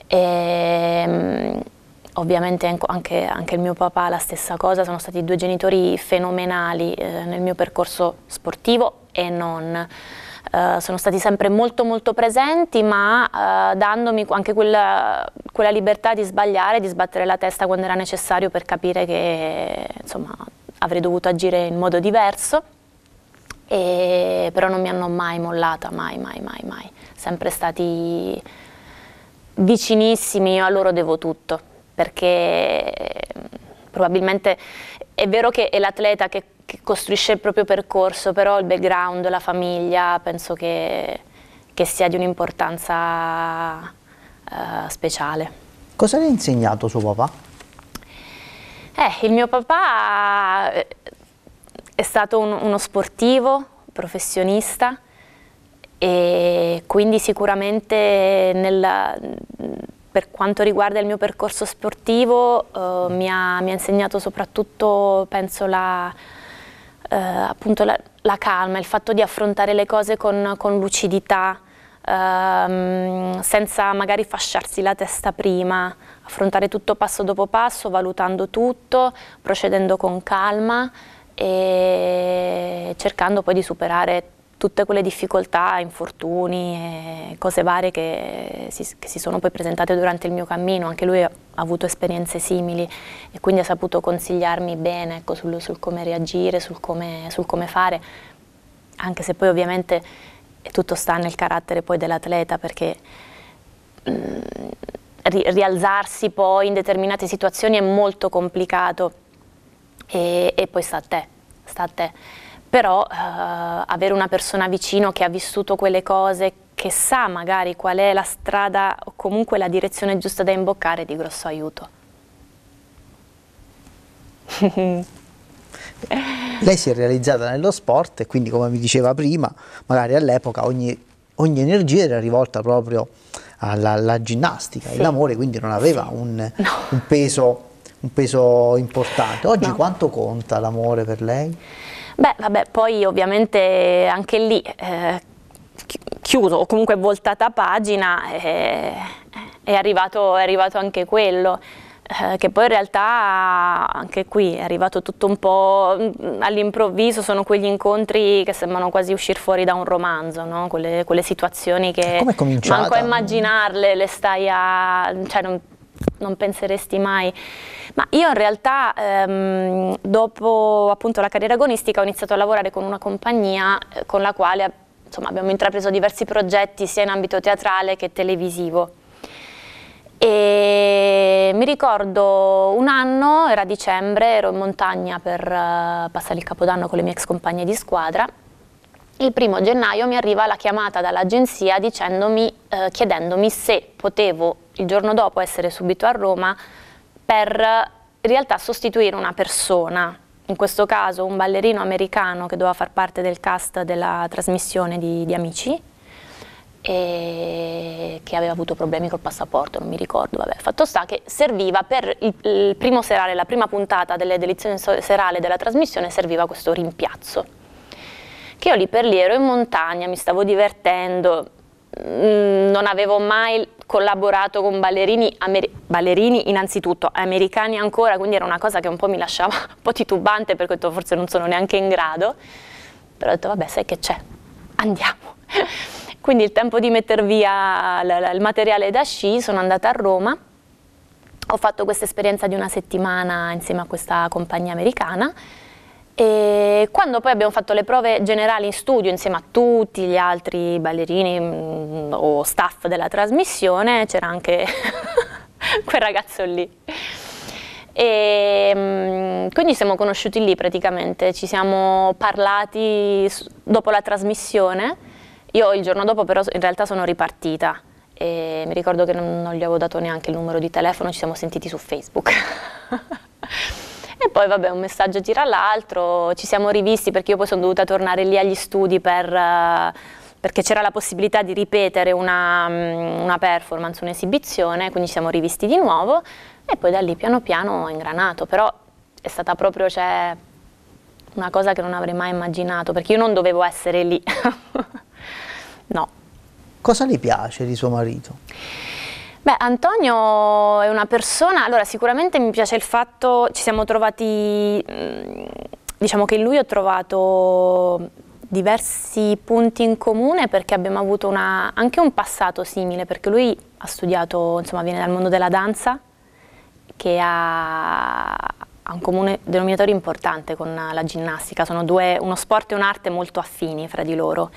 E, ehm, Ovviamente anche, anche, il mio papà la stessa cosa, sono stati due genitori fenomenali eh, nel mio percorso sportivo e non. Eh, sono stati sempre molto molto presenti ma eh, dandomi anche quella, quella, libertà di sbagliare, di sbattere la testa quando era necessario per capire che insomma, avrei dovuto agire in modo diverso. E, però non mi hanno mai mollata, mai, mai, mai, mai. Sempre stati vicinissimi, io a loro devo tutto perché probabilmente è vero che è l'atleta che, che, costruisce il proprio percorso, però il background, la famiglia, penso che, che sia di un'importanza uh, speciale. Cosa le ha insegnato suo papà? Eh, il mio papà eh, è stato un, uno sportivo, professionista e quindi sicuramente nella, per quanto riguarda il mio percorso sportivo eh, mi, ha, mi, ha, insegnato soprattutto, penso, la, eh, la, la, calma, il fatto di affrontare le cose con, con lucidità, ehm, senza magari fasciarsi la testa prima, affrontare tutto passo dopo passo, valutando tutto, procedendo con calma e cercando poi di superare tutte quelle difficoltà, infortuni, cose varie che si, che si, sono poi presentate durante il mio cammino, anche lui ha avuto esperienze simili e quindi ha saputo consigliarmi bene ecco, sul, sul, come reagire, sul come, sul come fare, anche se poi ovviamente tutto sta nel carattere poi dell'atleta perché mh, mm, rialzarsi poi in determinate situazioni è molto complicato e, e poi sta a te, sta a te però eh, avere una persona vicino che ha vissuto quelle cose, che sa magari qual è la strada o comunque la direzione giusta da imboccare è di grosso aiuto. Lei si è realizzata nello sport e quindi come mi diceva prima, magari all'epoca ogni, ogni, energia era rivolta proprio alla, alla ginnastica sì. e l'amore quindi non aveva sì. un, no. un, peso, un, peso, importante. Oggi no. quanto conta l'amore per lei? Beh, vabbè, poi ovviamente anche lì eh, chiuso o comunque voltata pagina eh, è, arrivato, è, arrivato, anche quello. Eh, che poi in realtà anche qui è arrivato tutto un po' mm, all'improvviso, sono quegli incontri che sembrano quasi uscire fuori da un romanzo, no? quelle, quelle, situazioni che manco a immaginarle, le stai a, cioè non, non penseresti mai. Ma io in realtà ehm, dopo appunto la carriera agonistica ho iniziato a lavorare con una compagnia eh, con la quale insomma, abbiamo intrapreso diversi progetti sia in ambito teatrale che televisivo. E mi ricordo un anno, era dicembre, ero in montagna per eh, passare il capodanno con le mie ex compagne di squadra il primo gennaio mi arriva la chiamata dall'agenzia eh, chiedendomi se potevo il giorno dopo essere subito a Roma per in realtà sostituire una persona, in questo caso un ballerino americano che doveva far parte del cast della trasmissione di, di Amici e che aveva avuto problemi col passaporto, non mi ricordo, vabbè, fatto sta che serviva per il, il primo serale, la prima puntata delle dell'edizione serale della trasmissione, serviva questo rimpiazzo. Che io lì per lì ero in montagna, mi stavo divertendo, Mm, non avevo mai collaborato con ballerini, ballerini innanzitutto americani ancora, quindi era una cosa che un po' mi lasciava un po' titubante perché ho detto forse non sono neanche in grado, però ho detto vabbè sai che c'è, andiamo. quindi il tempo di mettere via il materiale da sci, sono andata a Roma, ho fatto questa esperienza di una settimana insieme a questa compagnia americana, e quando poi abbiamo fatto le prove generali in studio insieme a tutti gli altri ballerini mh, mm, o staff della trasmissione, c'era anche quel ragazzo lì. E, mh, mm, quindi siamo conosciuti lì praticamente, ci siamo parlati dopo la trasmissione, io il giorno dopo però in realtà sono ripartita e mi ricordo che non, non gli avevo dato neanche il numero di telefono, ci siamo sentiti su Facebook. E poi vabbè un messaggio gira l'altro, ci siamo rivisti perché io poi sono dovuta tornare lì agli studi per, eh, perché c'era la possibilità di ripetere una, mm, una performance, un'esibizione, quindi ci siamo rivisti di nuovo e poi da lì piano piano ho ingranato, però è stata proprio cioè, una cosa che non avrei mai immaginato perché io non dovevo essere lì, no. Cosa le piace di suo marito? Beh, Antonio è una persona, allora sicuramente mi piace il fatto, ci siamo trovati, mm, diciamo che in lui ho trovato diversi punti in comune perché abbiamo avuto una, anche un passato simile, perché lui ha studiato, insomma viene dal mondo della danza, che ha, ha un comune denominatore importante con la ginnastica, sono due, uno sport e un'arte molto affini fra di loro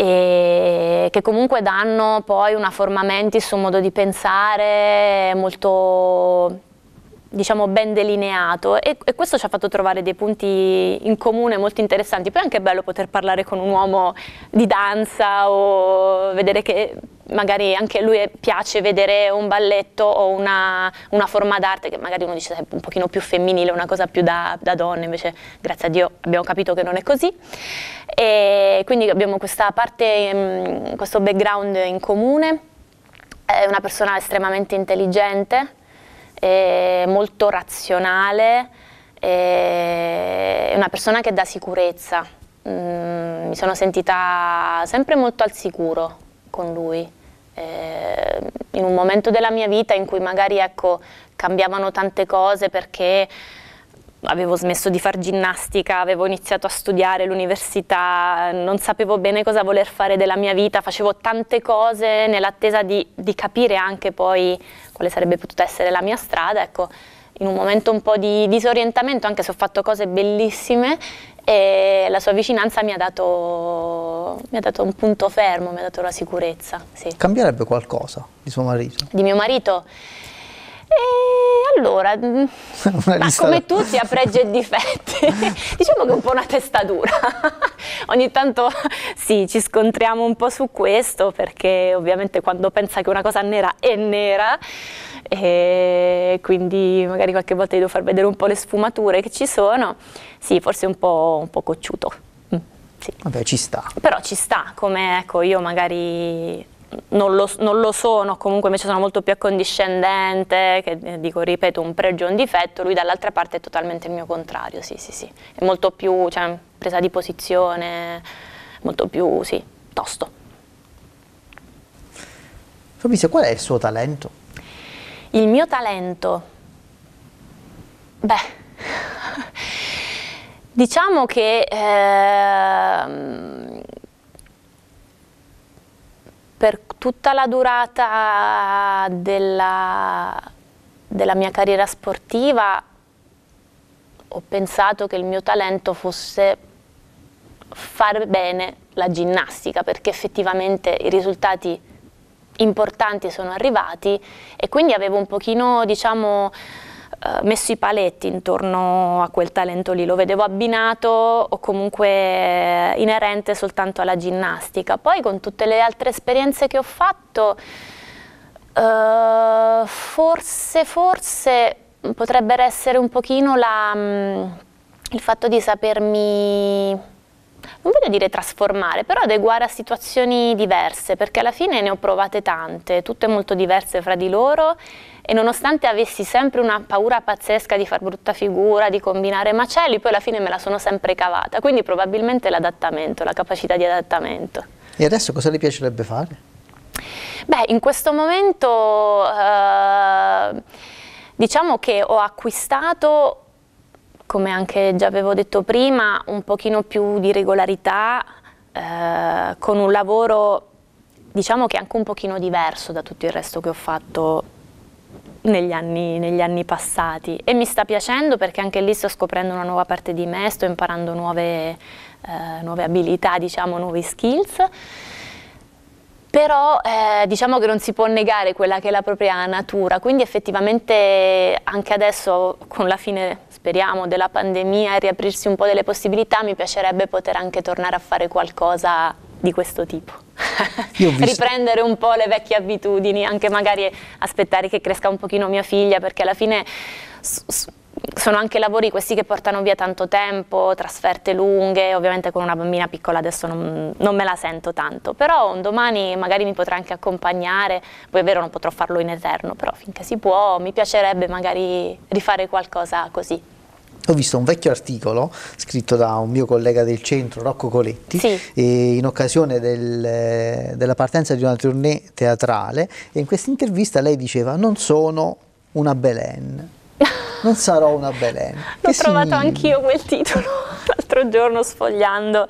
e che comunque danno poi una forma mentis, un modo di pensare molto diciamo ben delineato e, e, questo ci ha fatto trovare dei punti in comune molto interessanti, poi è anche bello poter parlare con un uomo di danza o vedere che magari anche lui piace vedere un balletto o una, una forma d'arte che magari uno dice è eh, un pochino più femminile, una cosa più da, da donna, invece grazie a Dio abbiamo capito che non è così. E quindi abbiamo questa parte, mm, questo background in comune, è una persona estremamente intelligente, molto razionale, è una persona che dà sicurezza, mm, mi sono sentita sempre molto al sicuro con lui eh, in un momento della mia vita in cui magari ecco, cambiavano tante cose perché avevo smesso di fare ginnastica, avevo iniziato a studiare l'università, non sapevo bene cosa voler fare della mia vita, facevo tante cose nell'attesa di, di, capire anche poi quale sarebbe potuta essere la mia strada, ecco, in un momento un po' di disorientamento, anche se ho fatto cose bellissime, e la sua vicinanza mi ha dato, mi ha dato un punto fermo, mi ha dato la sicurezza. Sì. Cambierebbe qualcosa di suo marito? Di mio marito? E allora, mm, ma come tutti ha pregi e difetti, diciamo che è un po' una testa dura. Ogni tanto sì, ci scontriamo un po' su questo perché ovviamente quando pensa che una cosa nera è nera e quindi magari qualche volta devo far vedere un po' le sfumature che ci sono, sì, forse un po', un po cocciuto. Mm, sì. Vabbè, ci sta. Però ci sta, come ecco, io magari non lo, non lo, sono, comunque invece sono molto più accondiscendente, che eh, dico, ripeto, un pregio e un difetto, lui dall'altra parte è totalmente il mio contrario, sì, sì, sì. È molto più, cioè, presa di posizione, molto più, sì, tosto. Fabrizio, qual è il suo talento? Il mio talento? Beh, diciamo che eh, per tutta la durata della, della mia carriera sportiva ho pensato che il mio talento fosse fare bene la ginnastica perché effettivamente i risultati importanti sono arrivati e quindi avevo un pochino, diciamo, eh, messo i paletti intorno a quel talento lì, lo vedevo abbinato o comunque inerente soltanto alla ginnastica. Poi con tutte le altre esperienze che ho fatto, eh, forse, forse potrebbe essere un pochino la, mm, il fatto di sapermi non voglio dire trasformare, però adeguare a situazioni diverse, perché alla fine ne ho provate tante, tutte molto diverse fra di loro e nonostante avessi sempre una paura pazzesca di far brutta figura, di combinare macelli, poi alla fine me la sono sempre cavata, quindi probabilmente l'adattamento, la capacità di adattamento. E adesso cosa le piacerebbe fare? Beh, in questo momento eh, diciamo che ho acquistato come anche già avevo detto prima, un pochino più di regolarità, eh, con un lavoro diciamo che è anche un pochino diverso da tutto il resto che ho fatto negli anni, negli anni, passati e mi sta piacendo perché anche lì sto scoprendo una nuova parte di me, sto imparando nuove, eh, nuove abilità, diciamo, nuovi skills. Però eh, diciamo che non si può negare quella che è la propria natura, quindi effettivamente anche adesso con la fine speriamo, della pandemia e riaprirsi un po' delle possibilità, mi piacerebbe poter anche tornare a fare qualcosa di questo tipo. Riprendere un po' le vecchie abitudini, anche magari aspettare che cresca un pochino mia figlia, perché alla fine sono anche lavori questi che portano via tanto tempo, trasferte lunghe, ovviamente con una bambina piccola adesso non, non, me la sento tanto, però un domani magari mi potrà anche accompagnare, poi è vero non potrò farlo in eterno, però finché si può mi piacerebbe magari rifare qualcosa così ho visto un vecchio articolo scritto da un mio collega del centro, Rocco Coletti, sì. in occasione del, eh, della partenza di una tournée teatrale e in questa intervista lei diceva non sono una Belen, non sarò una Belen. L'ho trovato anch'io quel titolo l'altro giorno sfogliando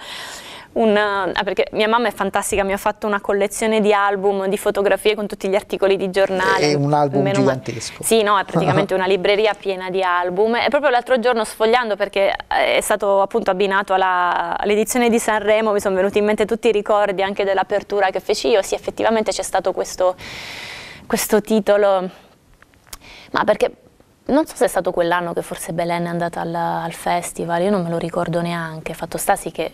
una, ah, perché mia mamma è fantastica, mi ha fatto una collezione di album, di fotografie con tutti gli articoli di giornale. È un album Meno gigantesco. Sì, no, è praticamente una libreria piena di album e proprio l'altro giorno sfogliando perché eh, è stato appunto abbinato all'edizione all di Sanremo, mi sono venuti in mente tutti i ricordi anche dell'apertura che feci io, sì effettivamente c'è stato questo, questo titolo, ma perché non so se è stato quell'anno che forse Belen è andata al, al, festival, io non me lo ricordo neanche, fatto stasi che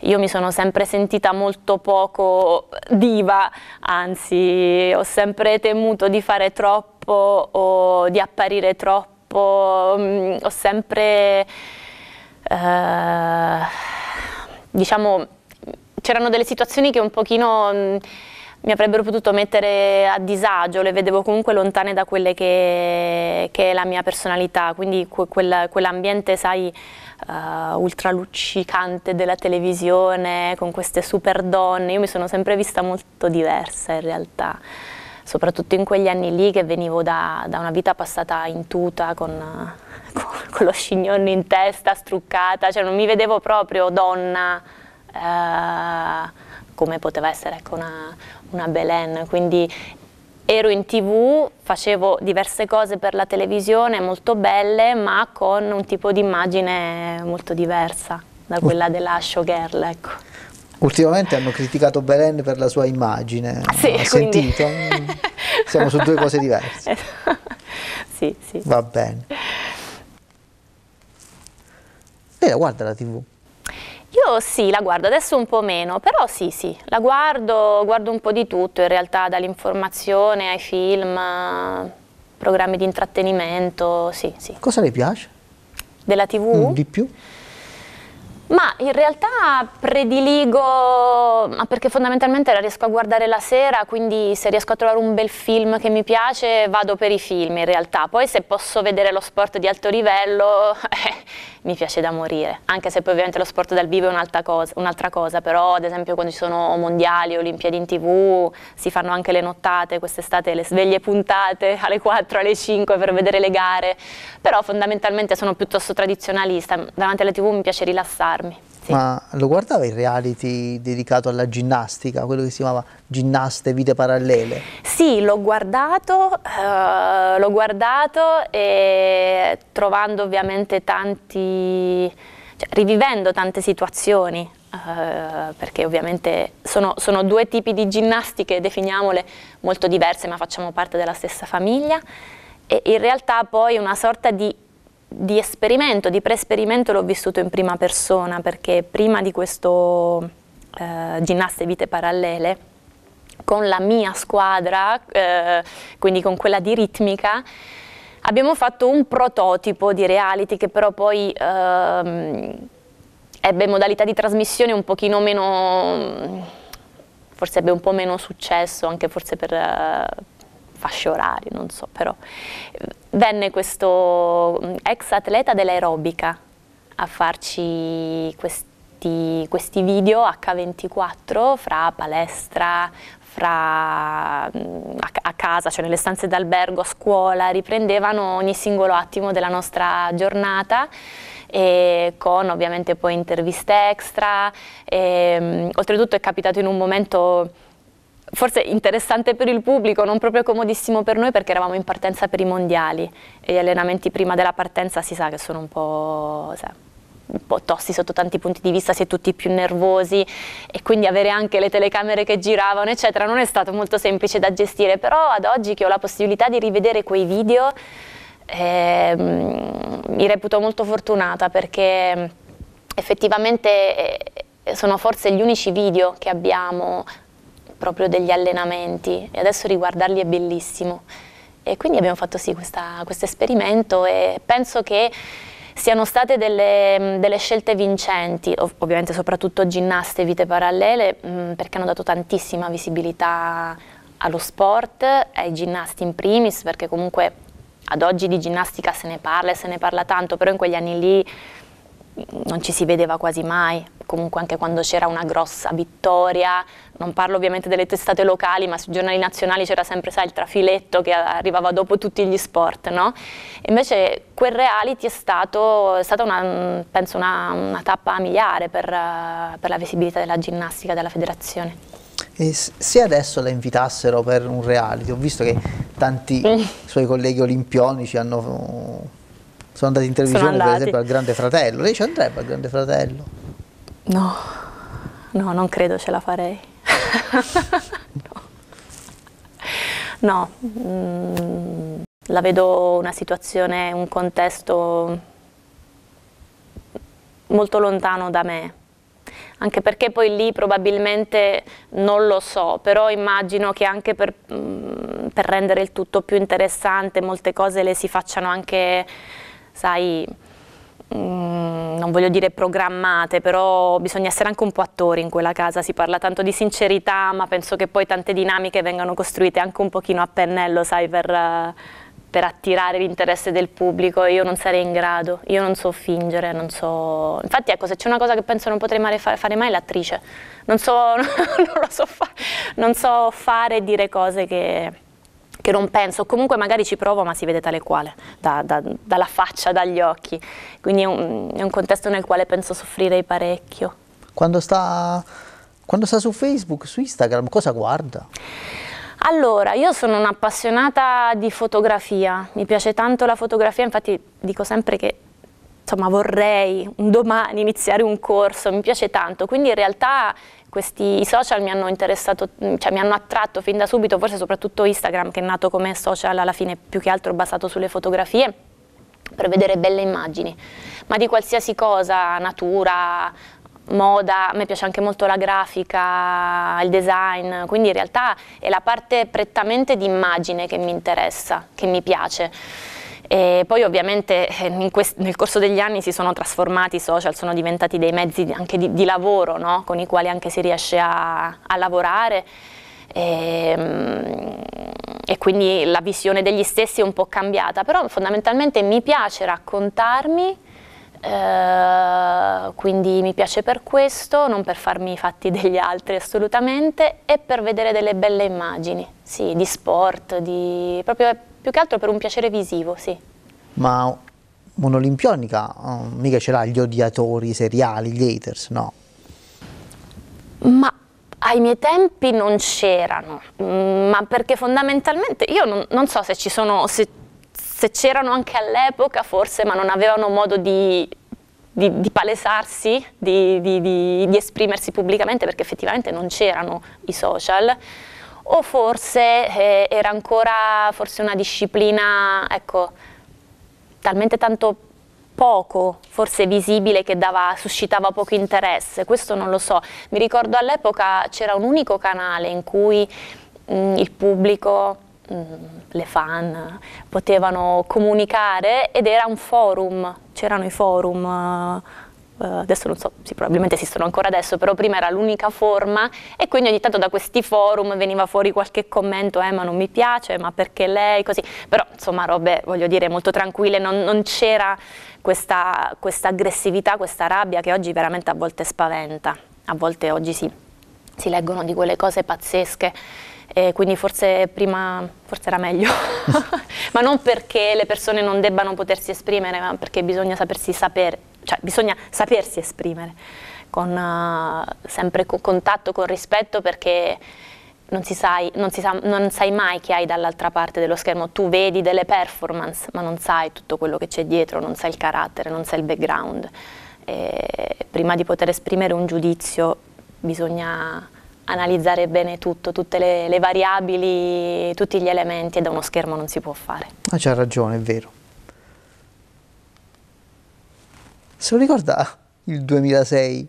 io mi sono sempre sentita molto poco diva, anzi ho sempre temuto di fare troppo o di apparire troppo, mm, ho sempre... Eh, diciamo, c'erano delle situazioni che un pochino mm, mi avrebbero potuto mettere a disagio, le vedevo comunque lontane da quelle che, che è la mia personalità, quindi que quell'ambiente, quell sai, uh, ultraluccicante della televisione, con queste super donne, io mi sono sempre vista molto diversa in realtà soprattutto in quegli anni lì che venivo da, da una vita passata in tuta con, con, con, lo scignone in testa, struccata, cioè non mi vedevo proprio donna eh, come poteva essere ecco, una, una Belen, quindi ero in tv, facevo diverse cose per la televisione molto belle, ma con un tipo di immagine molto diversa da quella della showgirl, ecco. Ultimamente hanno criticato Belen per la sua immagine, sì, ha quindi... sentito? Siamo su due cose diverse. sì, sì. Va bene. Lei la guarda la tv? Io sì, la guardo, adesso un po' meno, però sì, sì, la guardo, guardo un po' di tutto in realtà, dall'informazione ai film, programmi di intrattenimento, sì, sì. Cosa le piace? Della tv? Mm, di più? Ma in realtà prediligo, ma perché fondamentalmente la riesco a guardare la sera, quindi se riesco a trovare un bel film che mi piace vado per i film in realtà. Poi se posso vedere lo sport di alto livello eh, mi piace da morire, anche se poi ovviamente lo sport dal vivo è un'altra cosa, un'altra cosa, però ad esempio quando ci sono mondiali, olimpiadi in tv, si fanno anche le nottate, quest'estate le sveglie puntate alle 4, alle 5 per vedere le gare, però fondamentalmente sono piuttosto tradizionalista, davanti alla tv mi piace rilassarmi. Sì. Ma lo guardava il reality dedicato alla ginnastica, quello che si chiamava Ginnaste Vite Parallele? Sì, l'ho guardato, uh, l'ho guardato e trovando ovviamente tanti, cioè, rivivendo tante situazioni, uh, perché ovviamente sono, sono due tipi di ginnastiche, definiamole molto diverse, ma facciamo parte della stessa famiglia. E in realtà poi una sorta di di esperimento, di pre-esperimento l'ho vissuto in prima persona perché prima di questo eh, ginnaste vite parallele con la mia squadra, eh, quindi con quella di ritmica, abbiamo fatto un prototipo di reality che però poi eh, ebbe modalità di trasmissione un pochino meno, forse ebbe un po' meno successo, anche forse per, eh, fasce orarie, non so, però eh, venne questo ex atleta dell'aerobica a farci questi, questi video H24 fra palestra, fra, mm, a, a, casa, cioè nelle stanze d'albergo, a scuola, riprendevano ogni singolo attimo della nostra giornata e con ovviamente poi interviste extra. E, mm, oltretutto è capitato in un momento forse interessante per il pubblico, non proprio comodissimo per noi perché eravamo in partenza per i mondiali e gli allenamenti prima della partenza si sa che sono un po', sa, un po', tosti sotto tanti punti di vista, si è tutti più nervosi e quindi avere anche le telecamere che giravano eccetera non è stato molto semplice da gestire, però ad oggi che ho la possibilità di rivedere quei video eh, mi reputo molto fortunata perché effettivamente eh, sono forse gli unici video che abbiamo proprio degli allenamenti e adesso riguardarli è bellissimo. E quindi abbiamo fatto sì questo esperimento e penso che siano state delle, delle, scelte vincenti, ovviamente soprattutto ginnaste e vite parallele, mh, mm, perché hanno dato tantissima visibilità allo sport, ai ginnasti in primis, perché comunque ad oggi di ginnastica se ne parla e se ne parla tanto, però in quegli anni lì mm, non ci si vedeva quasi mai, comunque anche quando c'era una grossa vittoria non parlo ovviamente delle testate locali, ma sui giornali nazionali c'era sempre sai, il trafiletto che arrivava dopo tutti gli sport, no? Invece quel reality è, stato, è stata una, mm, penso una, una tappa miliare per, eh, per la visibilità della ginnastica della federazione. E se adesso la invitassero per un reality, ho visto che tanti suoi colleghi olimpionici hanno, sono andati in televisione per esempio al Grande Fratello, lei ci andrebbe al Grande Fratello? No, no, non credo ce la farei. no, mm, la vedo una situazione, un contesto molto lontano da me anche perché poi lì probabilmente non lo so, però immagino che anche per, mm, per rendere il tutto più interessante molte cose le si facciano anche, sai, Mm, non voglio dire programmate, però bisogna essere anche un po' attori in quella casa, si parla tanto di sincerità, ma penso che poi tante dinamiche vengano costruite anche un pochino a pennello, sai, per, eh, per attirare l'interesse del pubblico, io non sarei in grado, io non so fingere, non so... Infatti ecco, se c'è una cosa che penso non potrei mai fare, fare mai è l'attrice, non so, non so fare, non so fare e dire cose che che non penso, comunque magari ci provo ma si vede tale quale, da, da, dalla faccia, dagli occhi, quindi è un, è un, contesto nel quale penso soffrirei parecchio. Quando sta, quando sta su Facebook, su Instagram, cosa guarda? Allora, io sono un'appassionata di fotografia, mi piace tanto la fotografia, infatti dico sempre che insomma vorrei un domani iniziare un corso, mi piace tanto, quindi in realtà questi social mi hanno interessato, cioè mi hanno attratto fin da subito, forse soprattutto Instagram che è nato come social alla fine più che altro basato sulle fotografie per vedere belle immagini, ma di qualsiasi cosa, natura, moda, a me piace anche molto la grafica, il design, quindi in realtà è la parte prettamente di immagine che mi interessa, che mi piace. E poi ovviamente eh, nel corso degli anni si sono trasformati i social, sono diventati dei mezzi anche di, di lavoro no? con i quali anche si riesce a, a lavorare. E, ehm, e, quindi la visione degli stessi è un po' cambiata, però fondamentalmente mi piace raccontarmi, eh, quindi mi piace per questo, non per farmi i fatti degli altri assolutamente, e per vedere delle belle immagini, sì, di sport, di, proprio più che altro per un piacere visivo, sì. Ma un'olimpionica oh, mm, mica ce l'ha gli odiatori seriali, gli haters, no? Ma ai miei tempi non c'erano, mm, ma perché fondamentalmente io non, non so se ci sono, se, c'erano anche all'epoca forse, ma non avevano modo di, di, di palesarsi, di, di esprimersi pubblicamente perché effettivamente non c'erano i social o forse eh, era ancora forse una disciplina ecco, talmente tanto poco forse visibile che dava, suscitava poco interesse, questo non lo so. Mi ricordo all'epoca c'era un unico canale in cui mh, mm, il pubblico, mh, mm, le fan, potevano comunicare ed era un forum, c'erano i forum. Uh, eh, adesso non so, sì, probabilmente esistono ancora adesso, però prima era l'unica forma e quindi ogni tanto da questi forum veniva fuori qualche commento, eh ma non mi piace, ma perché lei, così, però insomma robe, voglio dire, molto tranquille, non, non c'era questa, questa aggressività, questa rabbia che oggi veramente a volte spaventa, a volte oggi sì, si leggono di quelle cose pazzesche. E quindi forse prima forse era meglio, ma non perché le persone non debbano potersi esprimere, ma perché bisogna sapersi sapere cioè bisogna sapersi esprimere, con, uh, sempre con contatto, con rispetto perché non, sai, non, sa, non sai mai chi hai dall'altra parte dello schermo, tu vedi delle performance ma non sai tutto quello che c'è dietro, non sai il carattere, non sai il background. E prima di poter esprimere un giudizio bisogna analizzare bene tutto, tutte le, le variabili, tutti gli elementi e da uno schermo non si può fare. Ma ah, c'ha ragione, è vero. Se lo ricorda il 2006?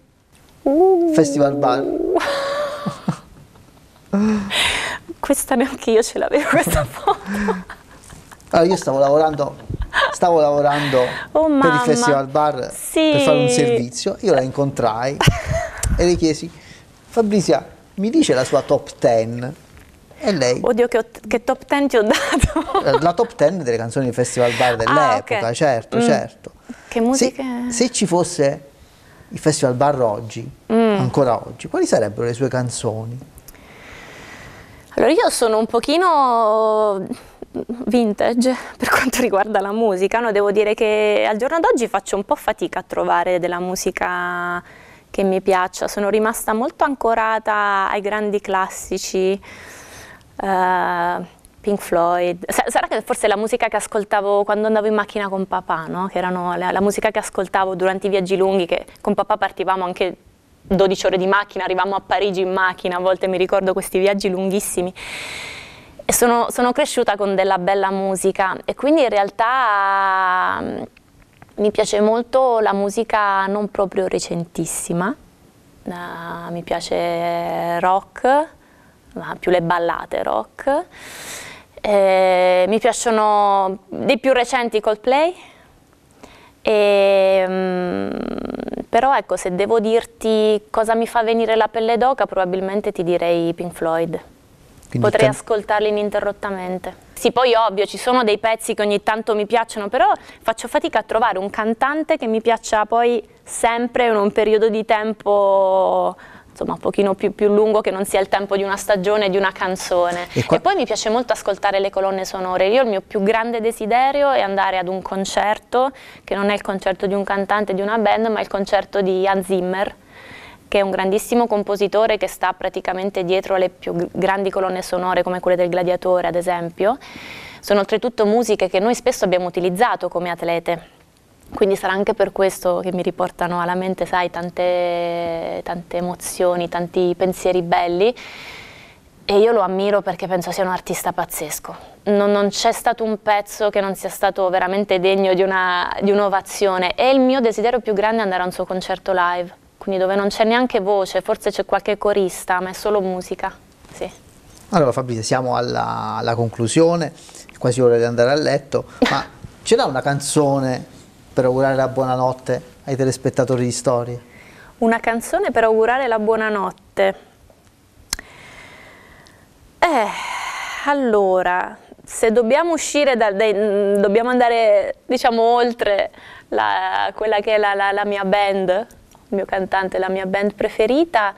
Uh. Festival Bar. questa neanche io ce l'avevo questa foto. Allora io stavo lavorando, stavo lavorando oh, per il Festival Bar sì. per fare un servizio, io la incontrai e le chiesi, Fabrizia mi dice la sua top 10? E lei... Oddio che, che top 10 ti ho dato? la top 10 delle canzoni del Festival Bar dell'epoca, ah, okay. certo, mm. certo. Che musica? Se, se ci fosse il Festival Bar oggi, mm. ancora oggi, quali sarebbero le sue canzoni? Allora io sono un pochino vintage per quanto riguarda la musica, no? devo dire che al giorno d'oggi faccio un po' fatica a trovare della musica che mi piaccia, sono rimasta molto ancorata ai grandi classici, eh, Pink Floyd. sarà che forse la musica che ascoltavo quando andavo in macchina con papà, no? che era la, la, musica che ascoltavo durante i viaggi lunghi, che con papà partivamo anche 12 ore di macchina, arrivavamo a Parigi in macchina, a volte mi ricordo questi viaggi lunghissimi. E sono, sono cresciuta con della bella musica e quindi in realtà mm, mi piace molto la musica non proprio recentissima, uh, mi piace rock, ma più le ballate rock eh, mi piacciono dei più recenti Coldplay, e, ehm, però ecco se devo dirti cosa mi fa venire la pelle d'oca probabilmente ti direi Pink Floyd. Quindi Potrei ascoltarli ininterrottamente. Sì, poi ovvio, ci sono dei pezzi che ogni tanto mi piacciono, però faccio fatica a trovare un cantante che mi piaccia poi sempre in un periodo di tempo insomma, un pochino più, più, lungo che non sia il tempo di una stagione, di una canzone. E, e, poi mi piace molto ascoltare le colonne sonore. Io il mio più grande desiderio è andare ad un concerto, che non è il concerto di un cantante, di una band, ma il concerto di Hans Zimmer che è un grandissimo compositore che sta praticamente dietro alle più grandi colonne sonore come quelle del Gladiatore ad esempio, sono oltretutto musiche che noi spesso abbiamo utilizzato come atlete quindi sarà anche per questo che mi riportano alla mente, sai, tante, tante emozioni, tanti pensieri belli. E io lo ammiro perché penso sia un artista pazzesco. Non, non c'è stato un pezzo che non sia stato veramente degno di, un'ovazione. Un e il mio desiderio più grande è andare a un suo concerto live, quindi dove non c'è neanche voce, forse c'è qualche corista, ma è solo musica. Sì. Allora Fabrizio, siamo alla, alla conclusione, quasi ora di andare a letto, ma ce l'ha una canzone per augurare la buonanotte ai telespettatori di Storie? Una canzone per augurare la buonanotte. Eh, allora, se dobbiamo uscire, da, dai, mm, dobbiamo andare diciamo oltre la, quella che è la, la, la, mia band, il mio cantante, la mia band preferita,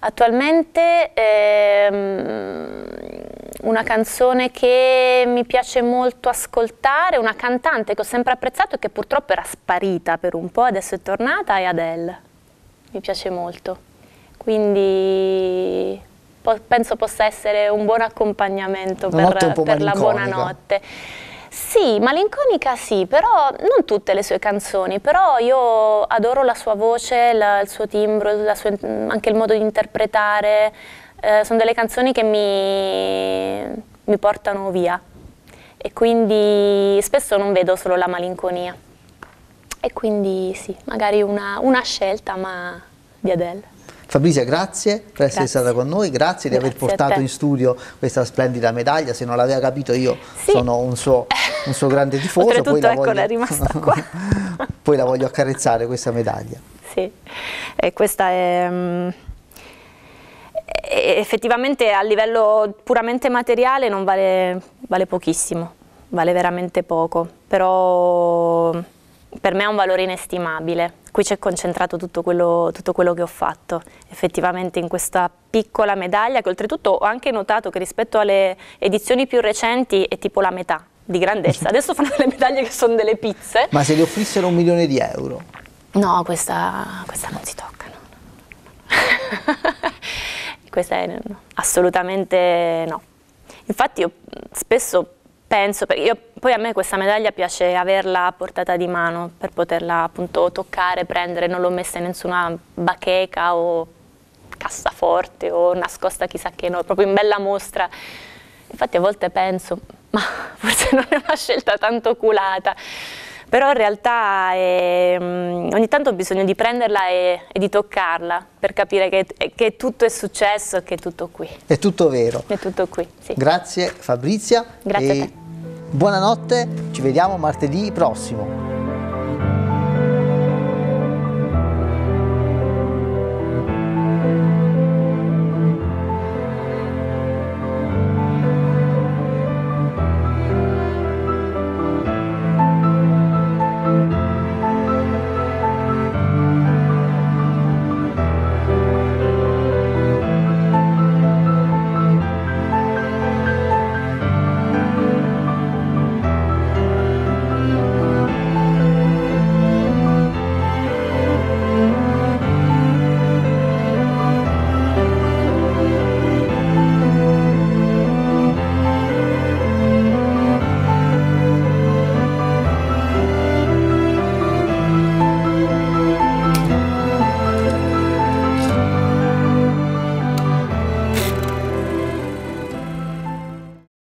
attualmente... Ehm, una canzone che mi piace molto ascoltare, una cantante che ho sempre apprezzato e che purtroppo era sparita per un po', adesso è tornata, è Adele. Mi piace molto. Quindi po penso possa essere un buon accompagnamento per, per la buonanotte. Sì, malinconica sì, però non tutte le sue canzoni, però io adoro la sua voce, la, il suo timbro, sua, anche il modo di interpretare, eh, sono delle canzoni che mi, mi portano via e quindi spesso non vedo solo la malinconia. E quindi sì, magari una, una scelta, ma di Adele. Fabrizia, grazie per grazie. essere stata con noi, grazie, grazie di aver portato in studio questa splendida medaglia, se non l'aveva capito io sì. sono un suo, un suo, grande tifoso. Oltretutto poi ecco, voglio... è rimasta qua. poi la voglio accarezzare questa medaglia. Sì, e questa è... Mm, effettivamente a livello puramente materiale non vale, vale pochissimo, vale veramente poco, però per me è un valore inestimabile. Qui c'è concentrato tutto quello, tutto quello, che ho fatto, effettivamente in questa piccola medaglia che oltretutto ho anche notato che rispetto alle edizioni più recenti è tipo la metà di grandezza. Adesso fanno le medaglie che sono delle pizze. Ma se le offrissero un milione di euro? No, questa, questa non si tocca. No. queste assolutamente no. Infatti io spesso penso, perché io, poi a me questa medaglia piace averla a portata di mano per poterla appunto toccare, prendere, non l'ho messa in nessuna bacheca o cassaforte o nascosta chissà che no, proprio in bella mostra. Infatti a volte penso, ma forse non è una scelta tanto culata però in realtà eh, ogni tanto ho bisogno di prenderla e, e di toccarla per capire che, che, tutto è successo, che è tutto qui. È tutto vero. È tutto qui, sì. Grazie Fabrizia. Grazie a te. Buonanotte, ci vediamo martedì prossimo.